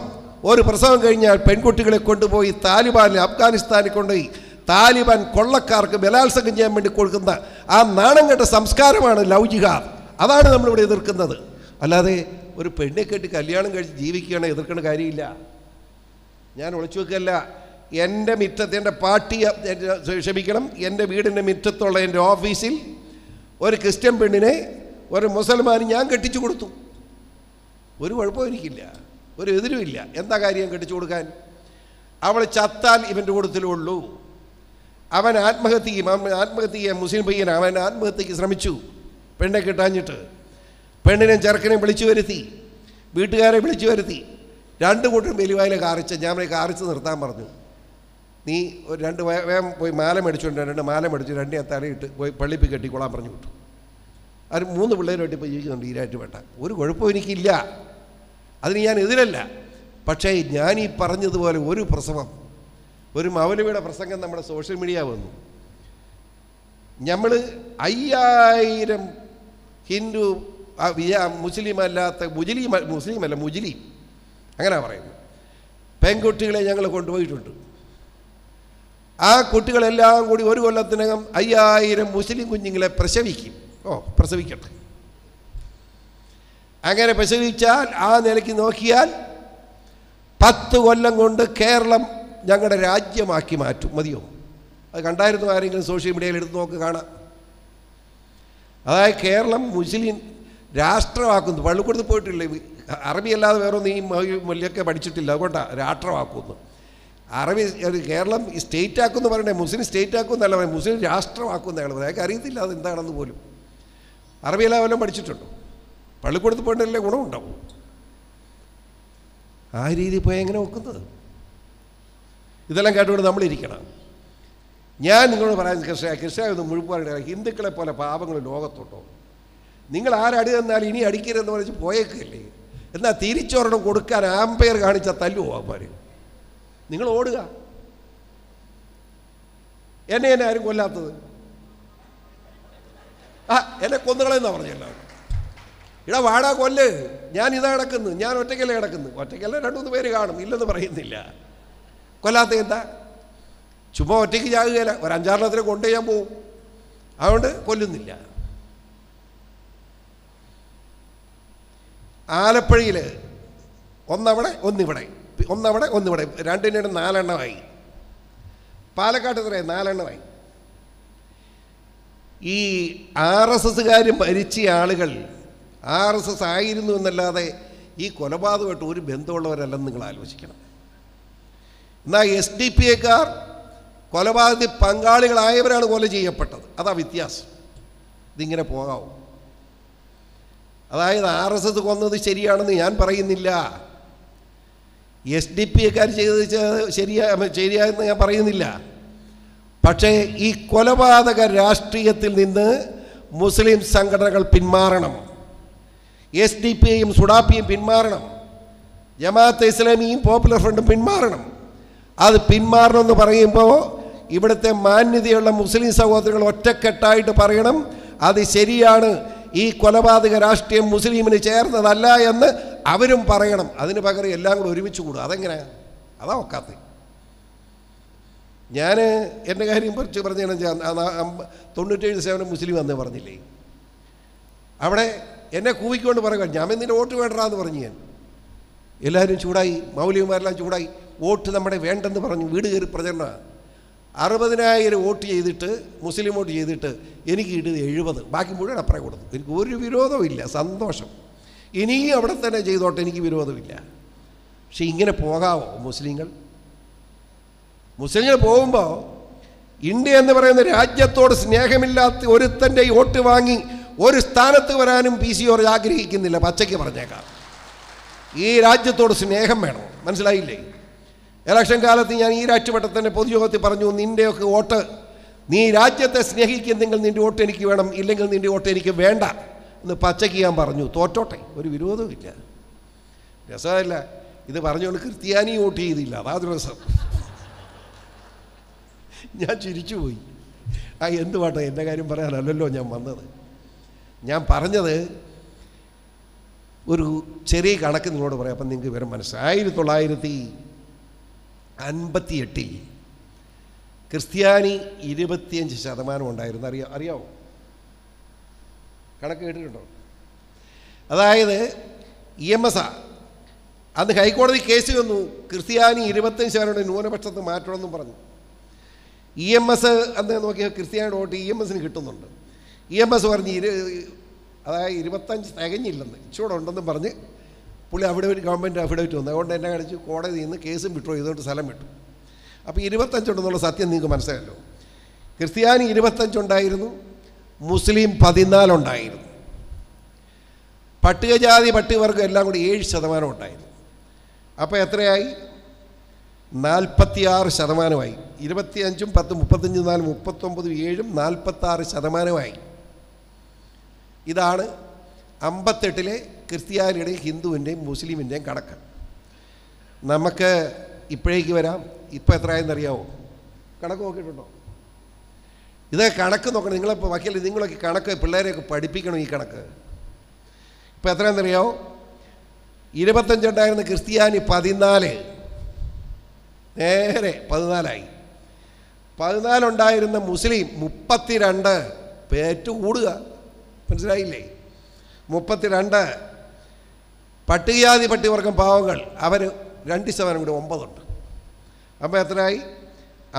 ഒരു പ്രസവം കഴിഞ്ഞാൽ പെൺകുട്ടികളെ കൊണ്ടുപോയി താലിബാനിൽ അഫ്ഗാനിസ്ഥാനിൽ കൊണ്ടുപോയി താലിബാൻ കൊള്ളക്കാർക്ക് ബലാത്സംഗം ചെയ്യാൻ വേണ്ടി കൊടുക്കുന്ന ആ നാണം കെട്ട സംസ്കാരമാണ് ലവ് അതാണ് നമ്മളിവിടെ എതിർക്കുന്നത് അല്ലാതെ ഒരു പെണ്ണെ കെട്ടി കല്യാണം കഴിച്ച് ജീവിക്കുകയാണ് എതിർക്കേണ്ട കാര്യമില്ല ഞാൻ ഒളിച്ചു വെക്കല്ല എൻ്റെ മിറ്റത്ത് എൻ്റെ പാർട്ടി ക്ഷമിക്കണം എൻ്റെ വീടിൻ്റെ മിറ്റത്തുള്ള എൻ്റെ ഓഫീസിൽ ഒരു ക്രിസ്ത്യൻ പെണ്ണിനെ ഒരു മുസൽമാന് ഞാൻ കെട്ടിച്ചു കൊടുത്തു ഒരു കുഴപ്പമായിരിക്കില്ല ഒരു എതിരുമില്ല എന്താ കാര്യം കെട്ടിച്ചു കൊടുക്കാൻ അവൾ ചത്താൽ ഇവൻ്റെ കൂടത്തിലുള്ളൂ അവൻ ആത്മഹത്യ ആത്മഹത്യ മുസ്ലിം പയ്യൻ അവൻ ആത്മഹത്യക്ക് ശ്രമിച്ചു പെണ്ണെ കിട്ടാഞ്ഞിട്ട് പെണ്ണിനെ ചെറുക്കനെയും വിളിച്ചു വരുത്തി വീട്ടുകാരെ വിളിച്ചു വരുത്തി രണ്ട് കൂട്ടരും വെലിവായിലെ കാറിച്ച് ഞാൻ കാറിച്ച് നിർത്താൻ പറഞ്ഞു നീ ഒരു രണ്ട് വേഗം പോയി മാല മേടിച്ചുകൊണ്ട് രണ്ട് മാല മേടിച്ചു രണ്ടേ തലയിട്ട് പോയി പള്ളിപ്പി കെട്ടിക്കൊള്ളാൻ പറഞ്ഞു വിട്ടു അവർ മൂന്ന് പിള്ളേരുമായിട്ട് ഇപ്പോൾ ജീവിക്കുന്നുണ്ട് വേണ്ട ഒരു കുഴപ്പവും എനിക്കില്ല അതിന് ഞാൻ എതിരല്ല പക്ഷേ ഞാൻ ഈ പറഞ്ഞതുപോലെ ഒരു പ്രസവം ഒരു മൗലവിയുടെ പ്രസംഗം നമ്മുടെ സോഷ്യൽ മീഡിയ വന്നു നമ്മൾ അയ്യായിരം ഹിന്ദു മുസ്ലിം അല്ലാത്ത മുജലി മുസ്ലിം അല്ല മുജലി അങ്ങനെ പറയുന്നു പെൺകുട്ടികളെ ഞങ്ങൾ കൊണ്ടുപോയിട്ടുണ്ട് ആ കുട്ടികളെല്ലാം കൂടി ഒരു കൊല്ലത്തിനകം അയ്യായിരം മുസ്ലിം കുഞ്ഞുങ്ങളെ പ്രസവിക്കും ഓ പ്രസവിക്കട്ടെ അങ്ങനെ പ്രസവിച്ചാൽ ആ നിലയ്ക്ക് നോക്കിയാൽ പത്ത് കൊല്ലം കൊണ്ട് കേരളം ഞങ്ങളുടെ രാജ്യമാക്കി മാറ്റും മതിയോ അത് കണ്ടായിരുന്നു ആരെങ്കിലും സോഷ്യൽ മീഡിയയിൽ എടുത്ത് നോക്ക് കാണാം അതായത് കേരളം മുസ്ലിം രാഷ്ട്രമാക്കുന്നു പള്ളിക്കൂടത്ത് പോയിട്ടില്ല അറബി അല്ലാതെ വേറൊന്നും ഈ മൊല്ലിയൊക്കെ പഠിച്ചിട്ടില്ല അതുകൊണ്ടാണ് രാഷ്ട്രമാക്കുന്നു അറബി കേരളം സ്റ്റേറ്റ് ആക്കുമെന്ന് പറയണേ മുസ്ലിം സ്റ്റേറ്റ് ആക്കുമെന്നല്ല മുസ്ലിം രാഷ്ട്രമാക്കുമെന്ന് അയാൾ പറയാം അറിയത്തില്ല അത് എന്താണെന്ന് പോലും അറബി അല്ലാതെ വല്ലതും പഠിച്ചിട്ടുണ്ടോ പള്ളിക്കൂടത്ത് പോയിട്ടല്ലേ ഗുണമുണ്ടാവും ആ രീതിയിൽ പോയി എങ്ങനെ ഒക്കുന്നത് ഇതെല്ലാം കേട്ടുകൊണ്ട് നമ്മളിരിക്കണം ഞാൻ നിങ്ങളോട് പറയാൻ ക്രിസ്ത്യ ക്രിസ്ത്യാവെന്ന് മുഴുപ്പാറുടെ ഹിന്ദുക്കളെ പോലെ പാപങ്ങൾ ലോകത്തോട്ടോ നിങ്ങൾ ആരടി തന്നാൽ ഇനി അടിക്കരുതെന്ന് പറഞ്ഞ് പോയേക്കല്ലേ എന്നാൽ തിരിച്ചൊരെണ്ണം കൊടുക്കാൻ ആമ്പയർ കാണിച്ച തല്ലു അവന്മാർ നിങ്ങൾ ഓടുക എന്നെ എന്നെ ആരും കൊല്ലാത്തത് ആ എന്നെ കൊന്നുകളെന്നാണ് പറഞ്ഞല്ലോ ഇടാ വാടാ കൊല്ല് ഞാൻ ഇതാ കിടക്കുന്നു ഞാൻ ഒറ്റയ്ക്കല്ലേ കിടക്കുന്നു ഒറ്റയ്ക്കല്ല മൂന്ന് പേര് കാണും ഇല്ലെന്ന് പറയുന്നില്ല കൊല്ലാത്ത എന്താ ചുമ്മാ ഒറ്റയ്ക്ക് ചാകുകയില്ല ഒരു അഞ്ചാറെണ്ണത്തിനെ കൊണ്ടുപോയാൻ പോവും അതുകൊണ്ട് കൊല്ലുന്നില്ല ആലപ്പുഴയിൽ ഒന്നവിടെ ഒന്നിവിടെ ഒന്നവിടെ ഒന്നിവിടെ രണ്ടിനിടെ നാലെണ്ണമായി പാലക്കാട്ട് ഇത്ര നാലെണ്ണമായി ഈ ആർ എസ് എസ്സുകാർ മരിച്ച ആളുകൾ ആർ എസ് എസ് ആയിരുന്നു എന്നല്ലാതെ ഈ കൊലപാതകമായിട്ട് ഒരു ബന്ധമുള്ളവരല്ലെന്ന് നിങ്ങൾ ആലോചിക്കണം എന്നാൽ എസ് ഡി പി എക്കാർ കൊലപാതക പങ്കാളികളായവരാണ് കൊല ചെയ്യപ്പെട്ടത് അതാ വ്യത്യാസം ഇതിങ്ങനെ പോകാവും അതായത് ആർ എസ് എസ് കൊന്നത് ശരിയാണെന്ന് ഞാൻ പറയുന്നില്ല എസ് ഡി പി എക്കാർ ചെയ്തത് ശരിയാ ശരിയായെന്ന് ഞാൻ പറയുന്നില്ല പക്ഷേ ഈ കൊലപാതക രാഷ്ട്രീയത്തിൽ നിന്ന് മുസ്ലിം സംഘടനകൾ പിന്മാറണം എസ് ഡി പി ഐയും സുഡാപ്പിയും പിന്മാറണം ജമാഅത്ത് ഇസ്ലാമിയും പോപ്പുലർ ഫ്രണ്ടും പിന്മാറണം അത് പിന്മാറണമെന്ന് പറയുമ്പോൾ ഇവിടുത്തെ മാന്യതയുള്ള മുസ്ലിം സഹോദരങ്ങൾ ഒറ്റക്കെട്ടായിട്ട് പറയണം അത് ശരിയാണ് ഈ കൊലപാതക രാഷ്ട്രീയം മുസ്ലിമിന് ചേർന്നതല്ല എന്ന് അവരും പറയണം അതിന് പകരം എല്ലാം കൂടെ ഒരുമിച്ച് കൂടും അതെങ്ങനെ അതാ ഒക്കാത്ത ഞാൻ എൻ്റെ കാര്യം കുറച്ച് പറഞ്ഞു തൊണ്ണൂറ്റേഴ് സേവനം മുസ്ലിം എന്ന് പറഞ്ഞില്ലേ അവിടെ എന്നെ കൂവിക്കൊണ്ട് പറയുക ഞാൻ എന്തിൻ്റെ വോട്ട് എന്ന് പറഞ്ഞു ഞാൻ എല്ലാവരും ചൂടായി മൗലികമാരെല്ലാം ചൂടായി വോട്ട് നമ്മുടെ വേണ്ടെന്ന് പറഞ്ഞു വീട് കയറി പ്രചരണ അറുപതിനായിരം വോട്ട് ചെയ്തിട്ട് മുസ്ലിം വോട്ട് ചെയ്തിട്ട് എനിക്ക് ഇടുന്നത് എഴുപത് ബാക്കി മുഴുവൻ അപ്പുറം കൊടുത്തു എനിക്ക് ഒരു വിരോധമില്ല സന്തോഷം ഇനിയും അവിടെ തന്നെ ചെയ്തോട്ടെ എനിക്ക് വിരോധമില്ല പക്ഷെ ഇങ്ങനെ പോകാമോ മുസ്ലിങ്ങൾ മുസ്ലിങ്ങൾ പോകുമ്പോൾ ഇന്ത്യ എന്ന് പറയുന്ന രാജ്യത്തോട് സ്നേഹമില്ലാത്ത ഒരുത്തൻ്റെ വോട്ട് വാങ്ങി ഒരു സ്ഥാനത്ത് വരാനും പി സി ജോർജ് ആഗ്രഹിക്കുന്നില്ല പച്ചയ്ക്ക് പറഞ്ഞേക്കാം ഈ രാജ്യത്തോട് സ്നേഹം വേണം മനസ്സിലായില്ലേ ഇലക്ഷൻ കാലത്ത് ഞാൻ ഈ തന്നെ പൊതുയോഗത്തിൽ പറഞ്ഞു നിൻ്റെയൊക്കെ വോട്ട് നീ രാജ്യത്തെ സ്നേഹിക്കുന്നെങ്കിൽ നിൻ്റെ വോട്ട് എനിക്ക് വേണം ഇല്ലെങ്കിൽ നിൻ്റെ വോട്ട് എനിക്ക് വേണ്ട എന്ന് പച്ചയ്ക്ക് ഞാൻ പറഞ്ഞു തോറ്റോട്ടെ ഒരു വിരോധവുമില്ല രസമല്ല ഇത് പറഞ്ഞുകൊണ്ട് ക്രിസ്ത്യാനി വോട്ട് ചെയ്തില്ല അതാതൊരു രസം ഞാൻ ചിരിച്ചുപോയി ആ എന്ത് പാട്ടെ എൻ്റെ കാര്യം പറയാനല്ലല്ലോ ഞാൻ വന്നത് ഞാൻ പറഞ്ഞത് ഒരു ചെറിയ കണക്ക് നിങ്ങളോട് പറയാം അപ്പം നിങ്ങൾക്ക് വിവരം മനസ്സിലായി ആയിരത്തി തൊള്ളായിരത്തി അൻപത്തി എട്ടിൽ ക്രിസ്ത്യാനി ഇരുപത്തിയഞ്ച് ശതമാനം ഉണ്ടായിരുന്നു അറിയാ അറിയാമോ കണക്ക് കേട്ടിട്ടുണ്ടോ അതായത് ഇ എം എസ് ആ അന്ന് ഹൈക്കോടതി കേസ് വന്നു ക്രിസ്ത്യാനി ഇരുപത്തഞ്ച് ശതമാനം ന്യൂനപക്ഷത്ത് മാറ്റണമെന്നും പറഞ്ഞു ഇ എം എസ് അന്ന് നോക്കിയാൽ ക്രിസ്ത്യാനിയുടെ വോട്ട് ഇ എം എസിന് കിട്ടുന്നുണ്ട് ഇ എം എസ് പറഞ്ഞ് ഇരു അതായത് ഇരുപത്തഞ്ച് തികഞ്ഞില്ലെന്ന് ഇച്ചൂടെ ഉണ്ടെന്ന് പറഞ്ഞ് പുള്ളി അവിടെ ഒരു ഗവൺമെൻറ് അഫിഡവിറ്റ് വന്നു അതുകൊണ്ട് എന്നെ കാണിച്ച് കോടതി നിന്ന് കേസും വിട്ടു ഇതുകൊണ്ട് സ്ഥലം വിട്ടു അപ്പോൾ ഇരുപത്തഞ്ചുണ്ടെന്നുള്ള സത്യം നിങ്ങൾക്ക് മനസ്സിലല്ലോ ക്രിസ്ത്യാനി ഇരുപത്തഞ്ചുണ്ടായിരുന്നു മുസ്ലിം പതിനാലുണ്ടായിരുന്നു പട്ടികജാതി പട്ടികവർഗം എല്ലാം കൂടി ഏഴ് ശതമാനം ഉണ്ടായിരുന്നു അപ്പോൾ എത്രയായി നാൽപ്പത്തിയാറ് ശതമാനമായി ഇരുപത്തിയഞ്ചും പത്ത് മുപ്പത്തഞ്ചും നാല് മുപ്പത്തൊമ്പതും ഏഴും നാൽപ്പത്താറ് ശതമാനമായി ഇതാണ് അമ്പത്തെട്ടിലെ ക്രിസ്ത്യാനിയുടെയും ഹിന്ദുവിൻ്റെയും മുസ്ലിമിൻ്റെയും കണക്ക് നമുക്ക് ഇപ്പോഴേക്ക് വരാം ഇപ്പോൾ എത്രയെന്നറിയാവോ കണക്ക് നോക്കിയിട്ടുണ്ടോ ഇത് കണക്ക് നോക്കണം നിങ്ങളിപ്പോൾ ബാക്കിയല്ല നിങ്ങളൊക്കെ കണക്ക് പിള്ളേരെയൊക്കെ പഠിപ്പിക്കണം ഈ കണക്ക് ഇപ്പോൾ എത്രയെന്നറിയാവോ ഇരുപത്തഞ്ചുണ്ടായിരുന്ന ക്രിസ്ത്യാനി പതിനാല് നേരെ പതിനാലായി പതിനാലുണ്ടായിരുന്ന മുസ്ലിം മുപ്പത്തിരണ്ട് പേറ്റ് കൂടുക മനസ്സിലായില്ലേ മുപ്പത്തിരണ്ട് പട്ടികജാതി പട്ടികവർഗം പാവങ്ങൾ അവർ രണ്ട് ശതമാനം കൂടി ഒമ്പതുണ്ട് അപ്പം എത്രയായി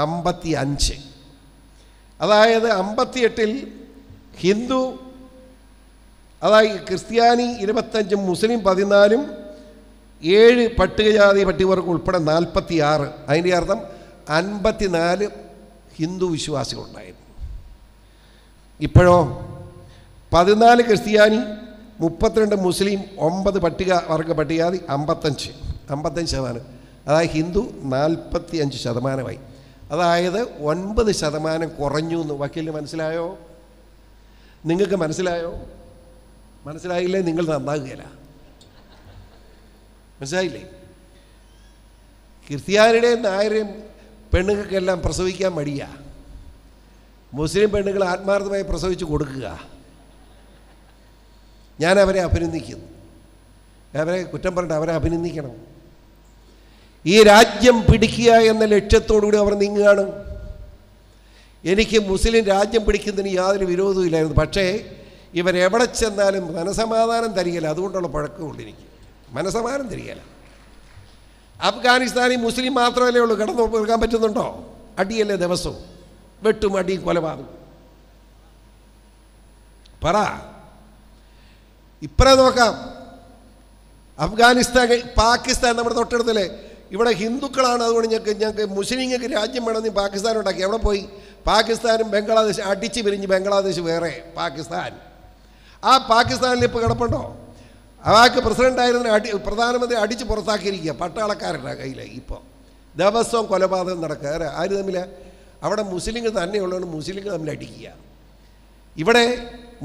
അമ്പത്തി അഞ്ച് അതായത് അമ്പത്തിയെട്ടിൽ ഹിന്ദു അതായത് ക്രിസ്ത്യാനി ഇരുപത്തഞ്ചും മുസ്ലിം പതിനാലും ഏഴ് പട്ടികജാതി പട്ടികവർഗം ഉൾപ്പെടെ നാൽപ്പത്തി ആറ് അതിൻ്റെ അർത്ഥം അൻപത്തിനാല് ഹിന്ദു വിശ്വാസികളുണ്ടായിരുന്നു ഇപ്പോഴോ പതിനാല് ക്രിസ്ത്യാനി മുപ്പത്തിരണ്ട് മുസ്ലിം ഒമ്പത് പട്ടിക വർഗ പട്ടികാതി അമ്പത്തഞ്ച് അമ്പത്തഞ്ച് ശതമാനം അതായത് ഹിന്ദു നാൽപ്പത്തി അഞ്ച് ശതമാനമായി അതായത് ഒൻപത് ശതമാനം കുറഞ്ഞു എന്ന് വക്കീലിന് മനസ്സിലായോ നിങ്ങൾക്ക് മനസ്സിലായോ മനസ്സിലായില്ലേ നിങ്ങൾ നന്നാകുകയില്ല മനസ്സിലായില്ലേ ക്രിസ്ത്യാനിയുടെ നായരെയും പെണ്ണുങ്ങൾക്കെല്ലാം പ്രസവിക്കാൻ മടിയാ മുസ്ലിം പെണ്ണുങ്ങൾ ആത്മാർത്ഥമായി പ്രസവിച്ച് കൊടുക്കുക ഞാൻ അവരെ അഭിനന്ദിക്കുന്നു അവരെ കുറ്റം പറഞ്ഞിട്ട് അവരെ അഭിനന്ദിക്കണം ഈ രാജ്യം പിടിക്കുക എന്ന ലക്ഷ്യത്തോടുകൂടി അവർ നീങ്ങുകയാണ് എനിക്ക് മുസ്ലിം രാജ്യം പിടിക്കുന്നതിന് യാതൊരു വിരോധവും ഇല്ലായിരുന്നു പക്ഷേ ഇവരെവിടെ ചെന്നാലും മനസമാധാനം തരികയില്ല അതുകൊണ്ടുള്ള പഴക്കമുണ്ട് എനിക്ക് മനസമാധാനം തരികയില്ല അഫ്ഗാനിസ്ഥാനിൽ മുസ്ലിം മാത്രമല്ലേ ഉള്ളൂ കിടന്നു നിൽക്കാൻ പറ്റുന്നുണ്ടോ അടിയല്ലേ ദിവസവും വെട്ടും അടിയും കൊലപാതകം പറ ഇപ്പറേ നോക്കാം അഫ്ഗാനിസ്ഥാൻ പാകിസ്ഥാൻ നമ്മുടെ തൊട്ടടുത്തല്ലേ ഇവിടെ ഹിന്ദുക്കളാണ് അതുകൊണ്ട് ഞങ്ങൾക്ക് ഞങ്ങൾക്ക് മുസ്ലിങ്ങൾക്ക് രാജ്യം വേണമെന്ന് പാകിസ്ഥാൻ ഉണ്ടാക്കി എവിടെ പോയി പാകിസ്ഥാനും ബംഗ്ലാദേശ് അടിച്ചു പിരിഞ്ഞ് ബംഗ്ലാദേശ് വേറെ പാകിസ്ഥാൻ ആ പാകിസ്ഥാനിൽ ഇപ്പോൾ കിടപ്പുണ്ടോ അവർക്ക് പ്രസിഡൻ്റായിരുന്ന അടി പ്രധാനമന്ത്രി അടിച്ച് പുറത്താക്കിയിരിക്കുക പട്ടാളക്കാരുടെ കയ്യിൽ ഇപ്പോൾ ദിവസവും കൊലപാതകം നടക്കുക ആര് തമ്മിൽ അവിടെ മുസ്ലിങ്ങൾ തന്നെയുള്ളതുകൊണ്ട് മുസ്ലിങ്ങൾ തമ്മിൽ അടിക്കുക ഇവിടെ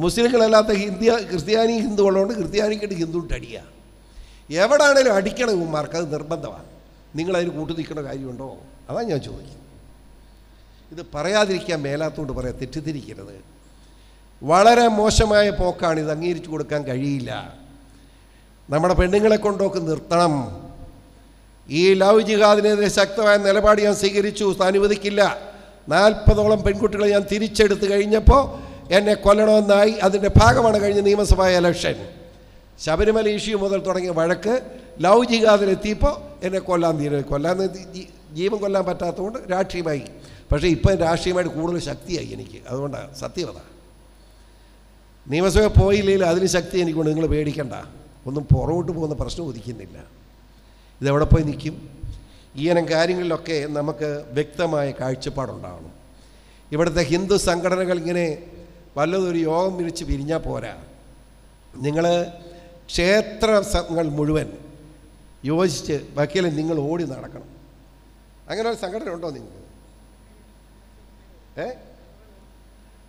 മുസ്ലിങ്ങളല്ലാത്ത ഹിന്ദി ക്രിസ്ത്യാനി ഹിന്ദുവുള്ളതുകൊണ്ട് ക്രിസ്ത്യാനിക്കിട്ട് ഹിന്ദുവിട്ട് അടിക്കുക എവിടാണേലും അടിക്കണം ഇവന്മാർക്ക് അത് നിർബന്ധമാണ് നിങ്ങളതിന് കൂട്ടു നിൽക്കണ കാര്യമുണ്ടോ അതാ ഞാൻ ചോദിക്കുന്നത് ഇത് പറയാതിരിക്കാൻ മേലാത്തോണ്ട് പറയാം തെറ്റിദ്ധരിക്കരുത് വളരെ മോശമായ പോക്കാണ് ഇത് അംഗീകരിച്ചു കൊടുക്കാൻ കഴിയില്ല നമ്മുടെ പെണ്ണുങ്ങളെ കൊണ്ടൊക്കെ നിർത്തണം ഈ ലവ് ജിഹാദിനെതിരെ ശക്തമായ നിലപാട് ഞാൻ സ്വീകരിച്ചു അനുവദിക്കില്ല നാൽപ്പതോളം പെൺകുട്ടികളെ ഞാൻ തിരിച്ചെടുത്ത് കഴിഞ്ഞപ്പോൾ എന്നെ കൊല്ലണമെന്നായി അതിൻ്റെ ഭാഗമാണ് കഴിഞ്ഞ നിയമസഭാ എലക്ഷൻ ശബരിമല ഇഷ്യൂ മുതൽ തുടങ്ങിയ വഴക്ക് ജിഹാദിലെത്തിയപ്പോൾ എന്നെ കൊല്ലാൻ തീരുമാനം കൊല്ലാൻ ജീവൻ കൊല്ലാൻ പറ്റാത്തതുകൊണ്ട് രാഷ്ട്രീയമായി പക്ഷേ ഇപ്പം രാഷ്ട്രീയമായിട്ട് കൂടുതൽ ശക്തിയായി എനിക്ക് അതുകൊണ്ടാണ് സത്യവത നിയമസഭ പോയില്ലെങ്കിൽ അതിന് ശക്തി എനിക്കുണ്ട് നിങ്ങൾ പേടിക്കണ്ട ഒന്നും പുറകോട്ട് പോകുന്ന പ്രശ്നം ഉദിക്കുന്നില്ല ഇതെവിടെ പോയി നിൽക്കും ഇനം കാര്യങ്ങളിലൊക്കെ നമുക്ക് വ്യക്തമായ കാഴ്ചപ്പാടുണ്ടാവണം ഇവിടുത്തെ ഹിന്ദു സംഘടനകൾ ഇങ്ങനെ വല്ലതൊരു യോഗം വിളിച്ച് പിരിഞ്ഞാൽ പോരാ നിങ്ങൾ ക്ഷേത്രങ്ങൾ മുഴുവൻ യോജിച്ച് വക്കീലും നിങ്ങൾ ഓടി നടക്കണം അങ്ങനെ ഒരു സംഘടന ഉണ്ടോ നിങ്ങൾ ഏ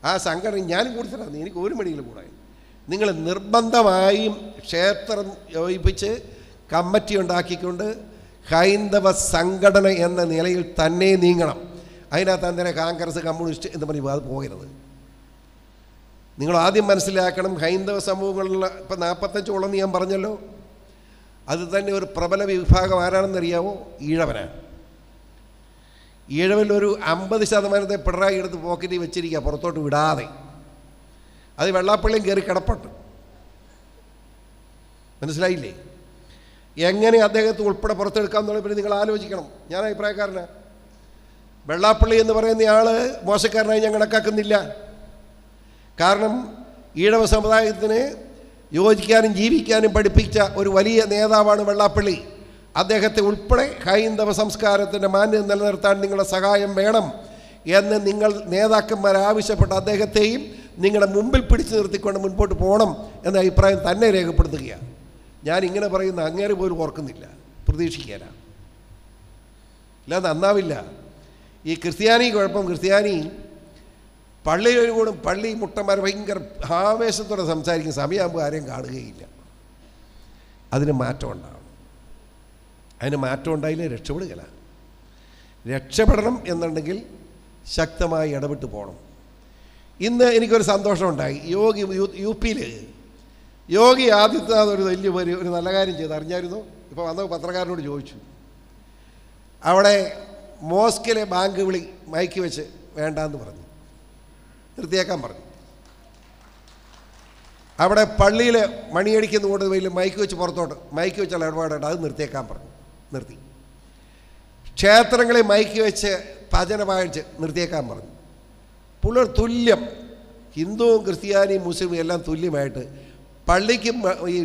ആ സംഘടന ഞാനും കൂടുതലാണ് എനിക്ക് ഒരു മണിയിൽ കൂടെ നിങ്ങൾ നിർബന്ധമായും ക്ഷേത്രം യോജിപ്പിച്ച് കമ്മിറ്റി ഉണ്ടാക്കിക്കൊണ്ട് ഹൈന്ദവ സംഘടന എന്ന നിലയിൽ തന്നെ നീങ്ങണം അതിനകത്ത് അന്നേരം കോൺഗ്രസ് കമ്മ്യൂണിസ്റ്റ് എന്ന് പറയുമ്പോൾ അത് പോകരുത് നിങ്ങൾ ആദ്യം മനസ്സിലാക്കണം ഹൈന്ദവ സമൂഹങ്ങളിൽ ഇപ്പം നാൽപ്പത്തഞ്ചോളം ഞാൻ പറഞ്ഞല്ലോ അത് തന്നെ ഒരു പ്രബല വിഭാഗം ആരാണെന്നറിയാവോ ഈഴവനാണ് ഈഴവൻ ഒരു അമ്പത് ശതമാനത്തെ പിണറായി എടുത്ത് പോക്കറ്റിൽ വെച്ചിരിക്കുക പുറത്തോട്ട് വിടാതെ അത് വെള്ളാപ്പള്ളിയും കയറി കിടപ്പുണ്ട് മനസ്സിലായില്ലേ എങ്ങനെ അദ്ദേഹത്തെ ഉൾപ്പെടെ പുറത്തെടുക്കാമെന്നുള്ള പിന്നെ നിങ്ങൾ ആലോചിക്കണം ഞാൻ അഭിപ്രായക്കാരനാണ് വെള്ളാപ്പള്ളി എന്ന് പറയുന്ന ആൾ മോശക്കാരനായി ഞാൻ കണക്കാക്കുന്നില്ല കാരണം ഈഴവ സമുദായത്തിന് യോജിക്കാനും ജീവിക്കാനും പഠിപ്പിച്ച ഒരു വലിയ നേതാവാണ് വെള്ളാപ്പള്ളി അദ്ദേഹത്തെ ഉൾപ്പെടെ ഹൈന്ദവ സംസ്കാരത്തിൻ്റെ മാന്യം നിലനിർത്താൻ നിങ്ങളുടെ സഹായം വേണം എന്ന് നിങ്ങൾ നേതാക്കന്മാർ ആവശ്യപ്പെട്ട അദ്ദേഹത്തെയും നിങ്ങളുടെ മുമ്പിൽ പിടിച്ചു നിർത്തിക്കൊണ്ട് മുൻപോട്ട് പോകണം എന്ന അഭിപ്രായം തന്നെ രേഖപ്പെടുത്തുകയാണ് ഞാൻ ഇങ്ങനെ പറയുന്ന അങ്ങേര് പോലും ഓർക്കുന്നില്ല പ്രതീക്ഷിക്കാനാണ് ഇല്ല നന്നാവില്ല ഈ ക്രിസ്ത്യാനി കുഴപ്പം ക്രിസ്ത്യാനി പള്ളിയിൽ കൂടും പള്ളി മുട്ടന്മാർ ഭയങ്കര ആവേശത്തോടെ സംസാരിക്കും സമയമാകുമ്പോൾ ആരെയും കാണുകയില്ല അതിന് മാറ്റം ഉണ്ടാവണം അതിന് മാറ്റം ഉണ്ടായില്ലേ രക്ഷപ്പെടുകയാണ് രക്ഷപ്പെടണം എന്നുണ്ടെങ്കിൽ ശക്തമായി ഇടപെട്ട് പോകണം ഇന്ന് എനിക്കൊരു സന്തോഷമുണ്ടായി യോഗി യു പിയിൽ യോഗി ആദിത്യനാഥ് ഒരു വലിയ ഒരു ഒരു നല്ല കാര്യം ചെയ്ത് അറിഞ്ഞായിരുന്നു ഇപ്പോൾ വന്ന പത്രക്കാരനോട് ചോദിച്ചു അവിടെ മോസ്കിലെ ബാങ്ക് വിളി മയക്കി വെച്ച് വേണ്ടാന്ന് പറഞ്ഞു നിർത്തിയേക്കാൻ പറഞ്ഞു അവിടെ പള്ളിയിൽ മണിയടിക്കുന്ന വലിയ മൈക്ക് വെച്ച് പുറത്തോട്ട് മൈക്ക് വെച്ചുള്ള ഇടപാടായിട്ട് അത് നിർത്തിയേക്കാൻ പറഞ്ഞു നിർത്തി ക്ഷേത്രങ്ങളെ മൈക്ക് വെച്ച് ഭജന വായിച്ച് നിർത്തിയേക്കാൻ പറഞ്ഞു പുള്ളർ തുല്യം ഹിന്ദുവും ക്രിസ്ത്യാനിയും മുസ്ലിമും എല്ലാം തുല്യമായിട്ട് പള്ളിക്കും ഈ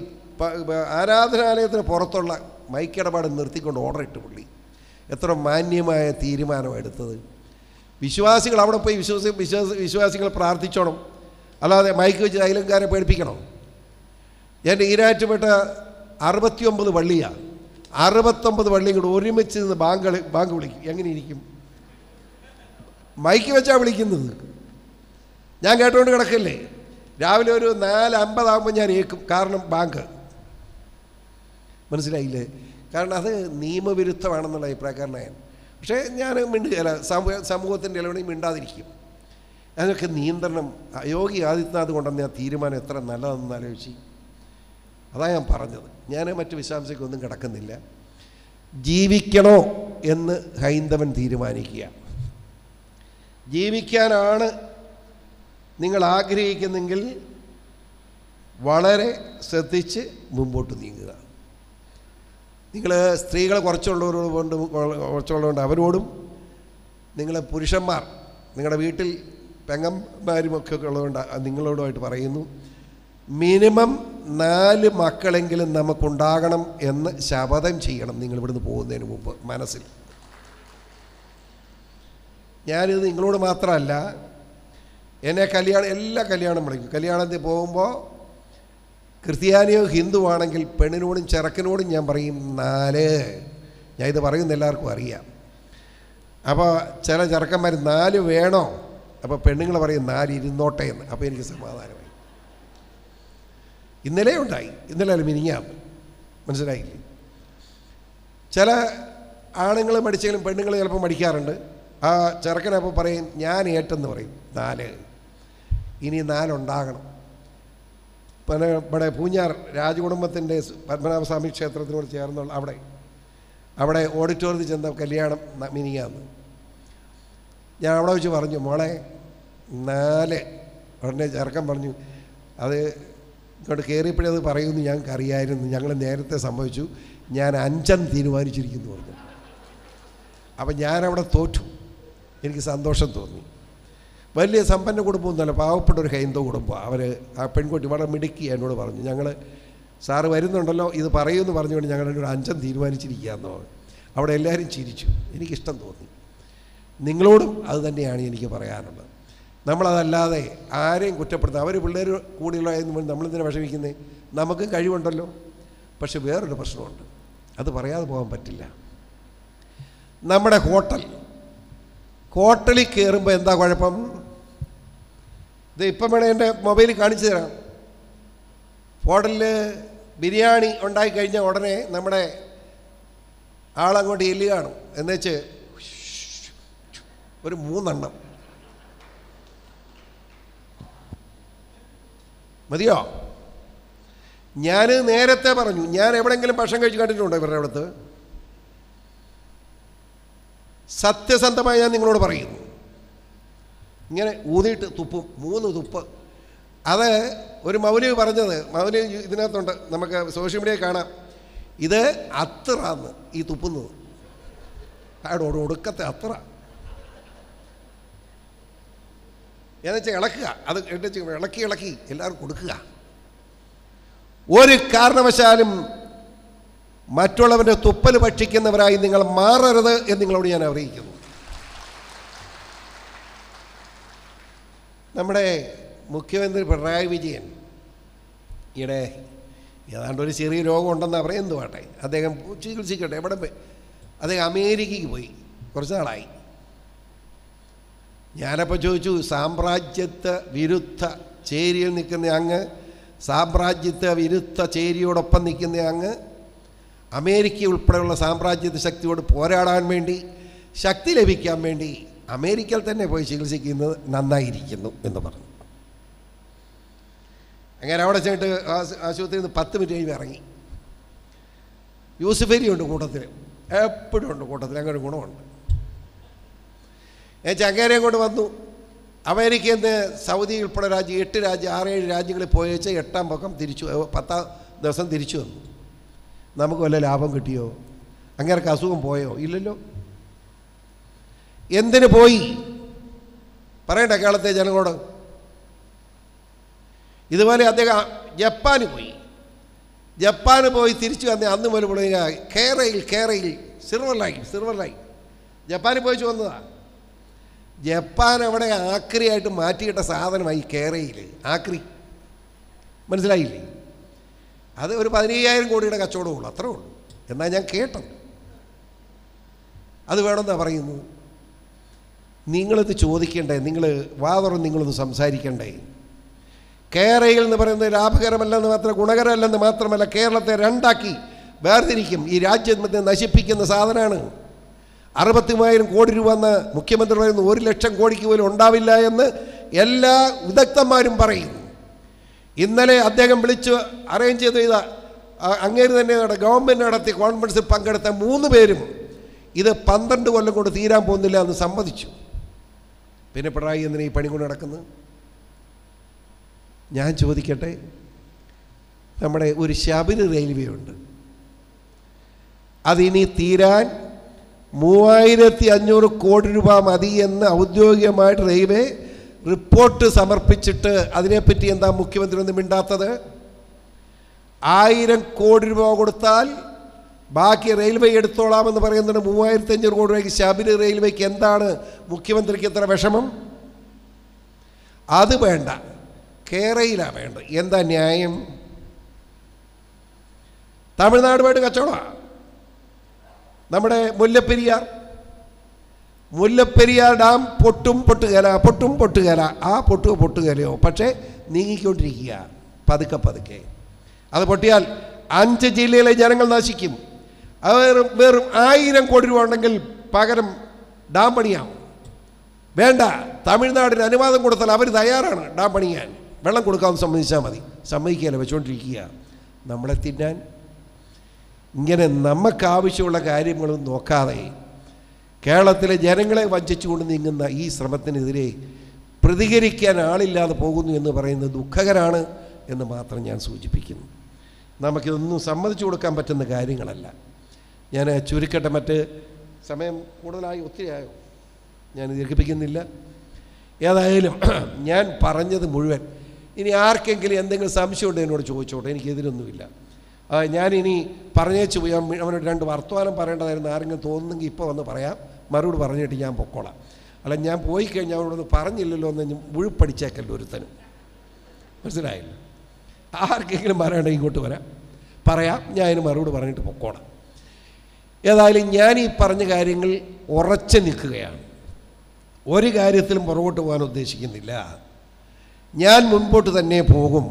ആരാധനാലയത്തിന് പുറത്തുള്ള മൈക്കിടപാട് നിർത്തിക്കൊണ്ട് ഓർഡർ ഇട്ട് പുള്ളി എത്ര മാന്യമായ തീരുമാനമെടുത്തത് വിശ്വാസികൾ അവിടെ പോയി വിശ്വാസി വിശ്വാസ വിശ്വാസികൾ പ്രാർത്ഥിച്ചോണം അല്ലാതെ മയക്ക് വെച്ച് അയലങ്കാരെ പേടിപ്പിക്കണം എൻ്റെ ഈരാറ്റുപേട്ട അറുപത്തിയൊമ്പത് പള്ളിയാണ് അറുപത്തൊമ്പത് കൂടെ ഒരുമിച്ച് നിന്ന് ബാങ്ക് ബാങ്ക് വിളിക്കും എങ്ങനെ ഇരിക്കും മൈക്ക് വെച്ചാണ് വിളിക്കുന്നത് ഞാൻ കേട്ടുകൊണ്ട് കിടക്കല്ലേ രാവിലെ ഒരു നാല് അമ്പതാകുമ്പോൾ ഞാൻ ഏക്കും കാരണം ബാങ്ക് മനസ്സിലായില്ലേ കാരണം അത് നിയമവിരുദ്ധമാണെന്നുള്ള അഭിപ്രായക്കാരനായ പക്ഷേ ഞാൻ അല്ല സമൂഹ സമൂഹത്തിൻ്റെ ഇലവണി മിണ്ടാതിരിക്കും അതിനൊക്കെ നിയന്ത്രണം യോഗി ആദിത്യനാഥ് കൊണ്ടുവന്ന ആ തീരുമാനം എത്ര നല്ലതെന്ന് ആലോചിച്ച് അതാണ് ഞാൻ പറഞ്ഞത് ഞാൻ മറ്റ് വിശാംശക്കൊന്നും കിടക്കുന്നില്ല ജീവിക്കണോ എന്ന് ഹൈന്ദവൻ തീരുമാനിക്കുക ജീവിക്കാനാണ് നിങ്ങൾ ആഗ്രഹിക്കുന്നെങ്കിൽ വളരെ ശ്രദ്ധിച്ച് മുമ്പോട്ട് നീങ്ങുക നിങ്ങൾ സ്ത്രീകൾ കുറച്ചുള്ളവരോട് കുറച്ചുള്ളതുകൊണ്ട് അവരോടും നിങ്ങൾ പുരുഷന്മാർ നിങ്ങളുടെ വീട്ടിൽ പെങ്ങന്മാരുമൊക്കെ ഉള്ളതുകൊണ്ട് നിങ്ങളോടുമായിട്ട് പറയുന്നു മിനിമം നാല് മക്കളെങ്കിലും നമുക്കുണ്ടാകണം എന്ന് ശപഥം ചെയ്യണം നിങ്ങൾ ഇവിടുന്ന് പോകുന്നതിന് മുമ്പ് മനസ്സിൽ ഞാനിത് നിങ്ങളോട് മാത്രമല്ല എന്നെ കല്യാണം എല്ലാ കല്യാണം വിളിക്കും കല്യാണത്തിൽ പോകുമ്പോൾ ക്രിസ്ത്യാനിയോ ഹിന്ദുവാണെങ്കിൽ പെണ്ണിനോടും ചെറുക്കനോടും ഞാൻ പറയും നാല് ഞാൻ ഇത് പറയുന്ന എല്ലാവർക്കും അറിയാം അപ്പോൾ ചില ചെറുക്കന്മാർ നാല് വേണോ അപ്പോൾ പെണ്ണുങ്ങൾ പറയും നാല് ഇരുന്നോട്ടെ എന്ന് അപ്പോൾ എനിക്ക് സമാധാനമായി ഇന്നലെ ഉണ്ടായി ഇന്നലെ അല്ല മിനിങ്ങാം മനസ്സിലായില്ലേ ചില ആണുങ്ങൾ മടിച്ചെങ്കിലും പെണ്ണുങ്ങൾ ചിലപ്പോൾ മടിക്കാറുണ്ട് ആ ചെറുക്കനപ്പോൾ പറയും ഞാൻ ഏട്ടെന്ന് പറയും നാല് ഇനി നാലുണ്ടാകണം പിന്നെ ഇവിടെ പൂഞ്ഞാർ രാജകുടുംബത്തിൻ്റെ പത്മനാഭസ്വാമി ക്ഷേത്രത്തിനോട് ചേർന്നുള്ള അവിടെ അവിടെ ഓഡിറ്റോറിയത്തിൽ ചെന്ന കല്യാണം മിനിയാന്ന് ഞാൻ അവിടെ വെച്ച് പറഞ്ഞു മോളെ നാല് ഉടനെ ചേർക്കാൻ പറഞ്ഞു അത് ഇങ്ങോട്ട് കയറിയപ്പോഴേ അത് പറയുമെന്ന് ഞങ്ങൾക്ക് അറിയായിരുന്നു ഞങ്ങൾ നേരത്തെ സംഭവിച്ചു ഞാൻ അഞ്ചം തീരുമാനിച്ചിരിക്കുന്നു പറഞ്ഞു അപ്പം ഞാനവിടെ തോറ്റു എനിക്ക് സന്തോഷം തോന്നി വലിയ സമ്പന്ന തന്നെ പാവപ്പെട്ട ഒരു ഹൈന്ദവ കുടുംബമാണ് അവർ ആ പെൺകുട്ടി വളരെ മിടുക്കി എന്നോട് പറഞ്ഞു ഞങ്ങൾ സാറ് വരുന്നുണ്ടല്ലോ ഇത് പറയുമെന്ന് പറഞ്ഞുകൊണ്ട് ഞങ്ങളുടെ ഒരു അഞ്ചം തീരുമാനിച്ചിരിക്കുകയെന്ന് പറഞ്ഞു അവിടെ എല്ലാവരും ചിരിച്ചു എനിക്കിഷ്ടം തോന്നി നിങ്ങളോടും അത് തന്നെയാണ് എനിക്ക് പറയാനുള്ളത് നമ്മളതല്ലാതെ ആരെയും കുറ്റപ്പെടുത്തുക അവർ പിള്ളേർ കൂടിയുള്ള പറഞ്ഞ് നമ്മളെന്തിനാണ് വിഷമിക്കുന്നത് നമുക്കും കഴിവുണ്ടല്ലോ പക്ഷെ വേറൊരു പ്രശ്നമുണ്ട് അത് പറയാതെ പോകാൻ പറ്റില്ല നമ്മുടെ ഹോട്ടൽ ഹോട്ടലിൽ കയറുമ്പോൾ എന്താ കുഴപ്പം ഇത് ഇപ്പം വേണേൽ എൻ്റെ മൊബൈൽ കാണിച്ചു തരാം ഹോട്ടലിൽ ബിരിയാണി ഉണ്ടായി കഴിഞ്ഞ ഉടനെ നമ്മുടെ ആളങ്ങോട്ട് എല്ലി കാണും എന്നുവെച്ച് ഒരു മൂന്നെണ്ണം മതിയോ ഞാൻ നേരത്തെ പറഞ്ഞു ഞാൻ എവിടെയെങ്കിലും ഭക്ഷണം കഴിച്ച് കണ്ടിട്ടുണ്ടോ ഇവരുടെ അടുത്ത് സത്യസന്ധമായി ഞാൻ നിങ്ങളോട് പറയുന്നു ഇങ്ങനെ ഊതിയിട്ട് തുപ്പും മൂന്ന് തുപ്പ് അത് ഒരു മൗലവി പറഞ്ഞത് മൗലി ഇതിനകത്തുണ്ട് നമുക്ക് സോഷ്യൽ മീഡിയയിൽ കാണാം ഇത് അത്ര അത്രാന്ന് ഈ തുപ്പുന്നത് അവിടെ ഒരു ഒടുക്കത്തെ അത്ര എന്ന് വെച്ചാൽ ഇളക്കുക അത് വെച്ചാൽ ഇളക്കി ഇളക്കി എല്ലാവർക്കും കൊടുക്കുക ഒരു കാരണവശാലും മറ്റുള്ളവൻ്റെ തുപ്പൽ ഭക്ഷിക്കുന്നവരായി നിങ്ങൾ മാറരുത് എന്ന് നിങ്ങളോട് ഞാൻ അറിയിക്കുന്നു നമ്മുടെ മുഖ്യമന്ത്രി പിണറായി വിജയൻ ഈയിടെ ഏതാണ്ട് ഒരു ചെറിയ രോഗമുണ്ടെന്നാണ് പറയാം എന്തു പാട്ടെ അദ്ദേഹം ചികിത്സിക്കട്ടെ എവിടെ പോയി അദ്ദേഹം അമേരിക്കയ്ക്ക് പോയി കുറച്ച് നാളായി ഞാനപ്പോൾ ചോദിച്ചു സാമ്രാജ്യത്വ വിരുദ്ധ ചേരിയിൽ നിൽക്കുന്ന അങ്ങ് സാമ്രാജ്യത്വ വിരുദ്ധ ചേരിയോടൊപ്പം നിൽക്കുന്ന അങ്ങ് അമേരിക്ക ഉൾപ്പെടെയുള്ള സാമ്രാജ്യത്വ ശക്തിയോട് പോരാടാൻ വേണ്ടി ശക്തി ലഭിക്കാൻ വേണ്ടി അമേരിക്കയിൽ തന്നെ പോയി ചികിത്സിക്കുന്നത് നന്നായിരിക്കുന്നു എന്ന് പറഞ്ഞു അങ്ങനെ അവിടെ ചെന്നിട്ട് ആശുപത്രിയിൽ നിന്ന് പത്ത് മിനിറ്റ് കഴിഞ്ഞ് ഇറങ്ങി യൂസുഫേരി ഉണ്ട് കൂട്ടത്തിൽ എപ്പോഴും ഉണ്ട് കൂട്ടത്തിൽ അങ്ങനെ ഗുണമുണ്ട് ഞാൻ ചങ്ങേരെയും കൊണ്ട് വന്നു അമേരിക്കയിൽ നിന്ന് സൗദി ഉൾപ്പെടെ രാജ്യം എട്ട് രാജ്യം ആറേഴ് രാജ്യങ്ങളിൽ പോയി വെച്ചാൽ എട്ടാം പക്കം തിരിച്ചു പത്താം ദിവസം തിരിച്ചു വന്നു നമുക്ക് വല്ല ലാഭം കിട്ടിയോ അങ്ങേർക്ക് അസുഖം പോയോ ഇല്ലല്ലോ എന്തിനു പോയി പറയണ്ട കേരളത്തെ ജനങ്ങളോട് ഇതുപോലെ അദ്ദേഹം ജപ്പാന് പോയി ജപ്പാന് പോയി തിരിച്ചു വന്ന അന്ന് പോലെ വിളിക്കുക കേരയിൽ കേരയിൽ സിർവർലായി സിർവർലായി ജപ്പാനിൽ പോയി വന്നതാ ജപ്പാൻ അവിടെ ആക്രിയായിട്ട് മാറ്റിയിട്ട സാധനമായി കേരയിൽ ആക്രി മനസ്സിലായില്ലേ അത് ഒരു പതിനയ്യായിരം കോടിയുടെ കച്ചവടമുള്ളൂ അത്രേ ഉള്ളൂ എന്നാൽ ഞാൻ കേട്ടത് അത് വേണമെന്നാണ് പറയുന്നത് നിങ്ങളത് ചോദിക്കണ്ടേ നിങ്ങൾ വാതറും നിങ്ങളൊന്ന് സംസാരിക്കണ്ടേ കേരയിൽ എന്ന് പറയുന്നത് ലാഭകരമല്ലെന്ന് മാത്രം ഗുണകരമല്ലെന്ന് മാത്രമല്ല കേരളത്തെ രണ്ടാക്കി വേർതിരിക്കും ഈ രാജ്യത്തെ നശിപ്പിക്കുന്ന സാധനമാണ് അറുപത്തി മൂവായിരം കോടി രൂപ എന്ന് മുഖ്യമന്ത്രി പറയുന്നു ഒരു ലക്ഷം കോടിക്ക് പോലും ഉണ്ടാവില്ല എന്ന് എല്ലാ വിദഗ്ധന്മാരും പറയുന്നു ഇന്നലെ അദ്ദേഹം വിളിച്ച് അറേഞ്ച് ചെയ്ത അങ്ങേര് തന്നെ ഗവൺമെൻറ് നടത്തി കോൺഫറൻസിൽ പങ്കെടുത്ത മൂന്ന് പേരും ഇത് പന്ത്രണ്ട് കൊല്ലം കൊണ്ട് തീരാൻ പോകുന്നില്ല എന്ന് സമ്മതിച്ചു പിന്നെ പിണറായി എന്തിനാ ഈ പണി കൊണ്ട് നടക്കുന്നത് ഞാൻ ചോദിക്കട്ടെ നമ്മുടെ ഒരു ശബരി റെയിൽവേ ഉണ്ട് അതിനി തീരാൻ മൂവായിരത്തി അഞ്ഞൂറ് കോടി രൂപ മതി എന്ന് ഔദ്യോഗികമായിട്ട് റെയിൽവേ റിപ്പോർട്ട് സമർപ്പിച്ചിട്ട് അതിനെപ്പറ്റി എന്താ മുഖ്യമന്ത്രി ഒന്നും മിണ്ടാത്തത് ആയിരം കോടി രൂപ കൊടുത്താൽ ബാക്കി റെയിൽവേ എടുത്തോളാമെന്ന് പറയുന്നത് മൂവായിരത്തി അഞ്ഞൂറ് കോടി രൂപയ്ക്ക് ശബരി റെയിൽവേക്ക് എന്താണ് മുഖ്യമന്ത്രിക്ക് എത്ര വിഷമം അത് വേണ്ട കേരയിലാ വേണ്ട എന്താ ന്യായം തമിഴ്നാടുമായിട്ട് കച്ചവട നമ്മുടെ മുല്ലപ്പെരിയാർ മുല്ലപ്പെരിയാർ ഡാം പൊട്ടും പൊട്ടുകല പൊട്ടും പൊട്ടുകല ആ പൊട്ടുക പൊട്ടുകലയോ പക്ഷേ നീങ്ങിക്കൊണ്ടിരിക്കുക പതുക്കെ പതുക്കെ അത് പൊട്ടിയാൽ അഞ്ച് ജില്ലയിലെ ജനങ്ങൾ നശിക്കും അത് വെറും വെറും ആയിരം കോടി രൂപ ഉണ്ടെങ്കിൽ പകരം ഡാം പണിയാവും വേണ്ട തമിഴ്നാടിന് അനുവാദം കൊടുത്താൽ അവർ തയ്യാറാണ് ഡാം പണിയാൻ വെള്ളം കൊടുക്കാമെന്ന് സംബന്ധിച്ചാൽ മതി സമ്മതിക്കുകയല്ല വെച്ചുകൊണ്ടിരിക്കുക നമ്മളെ തിന്നാൻ ഇങ്ങനെ നമുക്കാവശ്യമുള്ള കാര്യങ്ങളും നോക്കാതെ കേരളത്തിലെ ജനങ്ങളെ വഞ്ചിച്ചുകൊണ്ട് നീങ്ങുന്ന ഈ ശ്രമത്തിനെതിരെ പ്രതികരിക്കാൻ ആളില്ലാതെ പോകുന്നു എന്ന് പറയുന്നത് ദുഃഖകരാണ് എന്ന് മാത്രം ഞാൻ സൂചിപ്പിക്കുന്നു നമുക്കിതൊന്നും സമ്മതിച്ചു കൊടുക്കാൻ പറ്റുന്ന കാര്യങ്ങളല്ല ഞാൻ ചുരുക്കട്ടെ മറ്റ് സമയം കൂടുതലായി ആയോ ഞാൻ ദീർഘിപ്പിക്കുന്നില്ല ഏതായാലും ഞാൻ പറഞ്ഞത് മുഴുവൻ ഇനി ആർക്കെങ്കിലും എന്തെങ്കിലും സംശയം ഉണ്ടെങ്കിൽ എന്നോട് ചോദിച്ചോട്ടെ എനിക്കെതിരൊന്നുമില്ല ഞാനിനി പറഞ്ഞേച്ച് പോയി അവനോട് രണ്ട് വർത്തമാനം പറയേണ്ടതായിരുന്നു ആരെങ്കിലും തോന്നുന്നെങ്കിൽ ഇപ്പോൾ വന്ന് പറയാം മറുപടി പറഞ്ഞിട്ട് ഞാൻ പൊക്കോളാം അല്ല ഞാൻ പോയി കഴിഞ്ഞാൽ അവനോട് പറഞ്ഞില്ലല്ലോ എന്ന് മുഴുപ്പടിച്ചേക്കല്ലോ ഒരുത്തനും മനസ്സിലായില്ല ആർക്കെങ്കിലും പറയണമെങ്കിൽ ഇങ്ങോട്ട് വരാം പറയാം ഞാൻ അതിന് മറുപടി പറഞ്ഞിട്ട് പൊക്കോളാം ഏതായാലും ഞാൻ ഈ പറഞ്ഞ കാര്യങ്ങൾ ഉറച്ച് നിൽക്കുകയാണ് ഒരു കാര്യത്തിലും പുറകോട്ട് പോകാൻ ഉദ്ദേശിക്കുന്നില്ല ഞാൻ മുൻപോട്ട് തന്നെ പോകും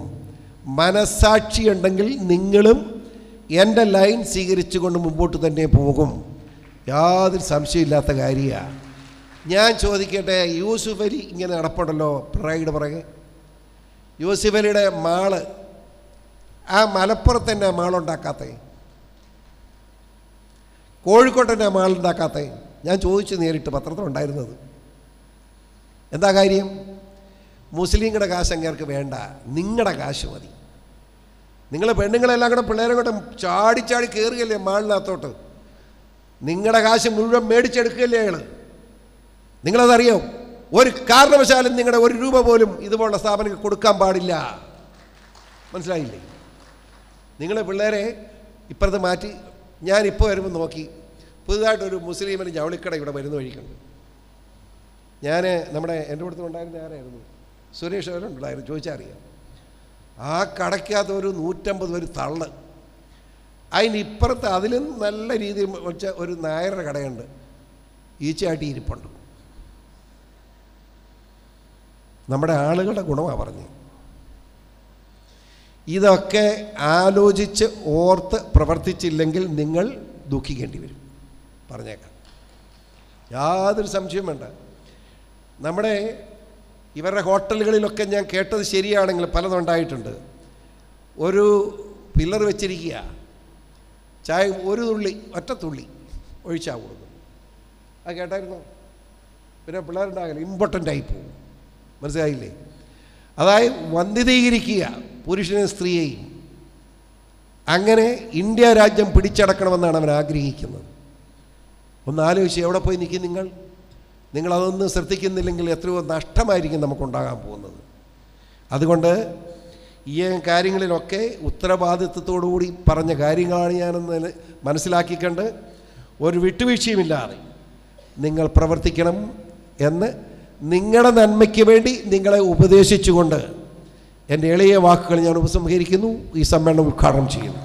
മനസ്സാക്ഷിയുണ്ടെങ്കിൽ നിങ്ങളും എൻ്റെ ലൈൻ സ്വീകരിച്ചു കൊണ്ട് മുമ്പോട്ട് തന്നെ പോകും യാതൊരു സംശയമില്ലാത്ത കാര്യമാണ് ഞാൻ ചോദിക്കട്ടെ യൂസുഫ് അലി ഇങ്ങനെ നടപ്പുണ്ടല്ലോ പിണറായിയുടെ പുറകെ യൂസുഫ് അലിയുടെ മാള് ആ മലപ്പുറത്ത് തന്നെ മാളുണ്ടാക്കാത്തേ കോഴിക്കോട്ടെ മാളുണ്ടാക്കാത്ത ഞാൻ ചോദിച്ചു നേരിട്ട് പത്രത്തിലുണ്ടായിരുന്നത് എന്താ കാര്യം മുസ്ലിങ്ങളുടെ കാശ് അങ്ങേർക്ക് വേണ്ട നിങ്ങളുടെ കാശ് മതി നിങ്ങൾ പെണ്ണുങ്ങളെല്ലാം കൂടെ പിള്ളേരെ കൂടെ ചാടി ചാടി കയറുകയല്ലേ മാളിനകത്തോട്ട് നിങ്ങളുടെ കാശ് മുഴുവൻ മേടിച്ചെടുക്കുകയല്ലേ അയാൾ നിങ്ങളതറിയോ ഒരു കാരണവശാലും നിങ്ങളുടെ ഒരു രൂപ പോലും ഇതുപോലുള്ള സ്ഥാപനങ്ങൾ കൊടുക്കാൻ പാടില്ല മനസ്സിലായില്ലേ നിങ്ങളെ പിള്ളേരെ ഇപ്പുറത്ത് മാറ്റി ഞാനിപ്പോൾ വരുമ്പോൾ നോക്കി പുതുതായിട്ടൊരു മുസ്ലിമിന് ജൗളിക്കട ഇവിടെ വരുന്ന വഴിക്കുണ്ട് ഞാൻ നമ്മുടെ എൻ്റെ അടുത്ത് ഉണ്ടായിരുന്ന ആരായിരുന്നു സുരേഷ് അവരുണ്ടായിരുന്നു ചോദിച്ചറിയാം ആ കടയ്ക്കകത്ത് ഒരു നൂറ്റമ്പത് ഒരു തള്ള് അതിനിപ്പുറത്ത് അതിലും നല്ല രീതിയിൽ വെച്ച ഒരു നായരുടെ കടയുണ്ട് ഈച്ചയാട്ടി ഇരിപ്പുണ്ട് നമ്മുടെ ആളുകളുടെ ഗുണമാണ് പറഞ്ഞത് ഇതൊക്കെ ആലോചിച്ച് ഓർത്ത് പ്രവർത്തിച്ചില്ലെങ്കിൽ നിങ്ങൾ ദുഃഖിക്കേണ്ടി വരും പറഞ്ഞേക്കാം യാതൊരു സംശയം വേണ്ട നമ്മുടെ ഇവരുടെ ഹോട്ടലുകളിലൊക്കെ ഞാൻ കേട്ടത് ശരിയാണെങ്കിൽ പലതുണ്ടായിട്ടുണ്ട് ഒരു പില്ലർ വെച്ചിരിക്കുക ചായ ഒരു തുള്ളി ഒറ്റ തുള്ളി ഒഴിച്ചാൽ കൊടുക്കും അത് കേട്ടായിരുന്നോ പിന്നെ പിള്ളേരുണ്ടാകില്ല ഇമ്പോർട്ടൻ്റ് ആയി പോകും മനസ്സിലായില്ലേ അതായത് വന്ധ്യതീകരിക്കുക പുരുഷനും സ്ത്രീയെയും അങ്ങനെ ഇന്ത്യ രാജ്യം പിടിച്ചടക്കണമെന്നാണ് അവൻ ആഗ്രഹിക്കുന്നത് ഒന്ന് ആലോചിച്ച് എവിടെ പോയി നിൽക്കും നിങ്ങൾ നിങ്ങളതൊന്നും ശ്രദ്ധിക്കുന്നില്ലെങ്കിൽ എത്രയോ നഷ്ടമായിരിക്കും നമുക്കുണ്ടാകാൻ പോകുന്നത് അതുകൊണ്ട് ഈ കാര്യങ്ങളിലൊക്കെ ഉത്തരവാദിത്വത്തോടുകൂടി പറഞ്ഞ കാര്യങ്ങളാണ് ഞാനെന്ന് മനസ്സിലാക്കിക്കൊണ്ട് ഒരു വിട്ടുവീഴ്ചയുമില്ലാതെ നിങ്ങൾ പ്രവർത്തിക്കണം എന്ന് നിങ്ങളുടെ നന്മയ്ക്ക് വേണ്ടി നിങ്ങളെ ഉപദേശിച്ചുകൊണ്ട് എൻ്റെ എളിയ വാക്കുകൾ ഞാൻ ഉപസംഹരിക്കുന്നു ഈ സമ്മേളനം ഉദ്ഘാടനം ചെയ്യുന്നു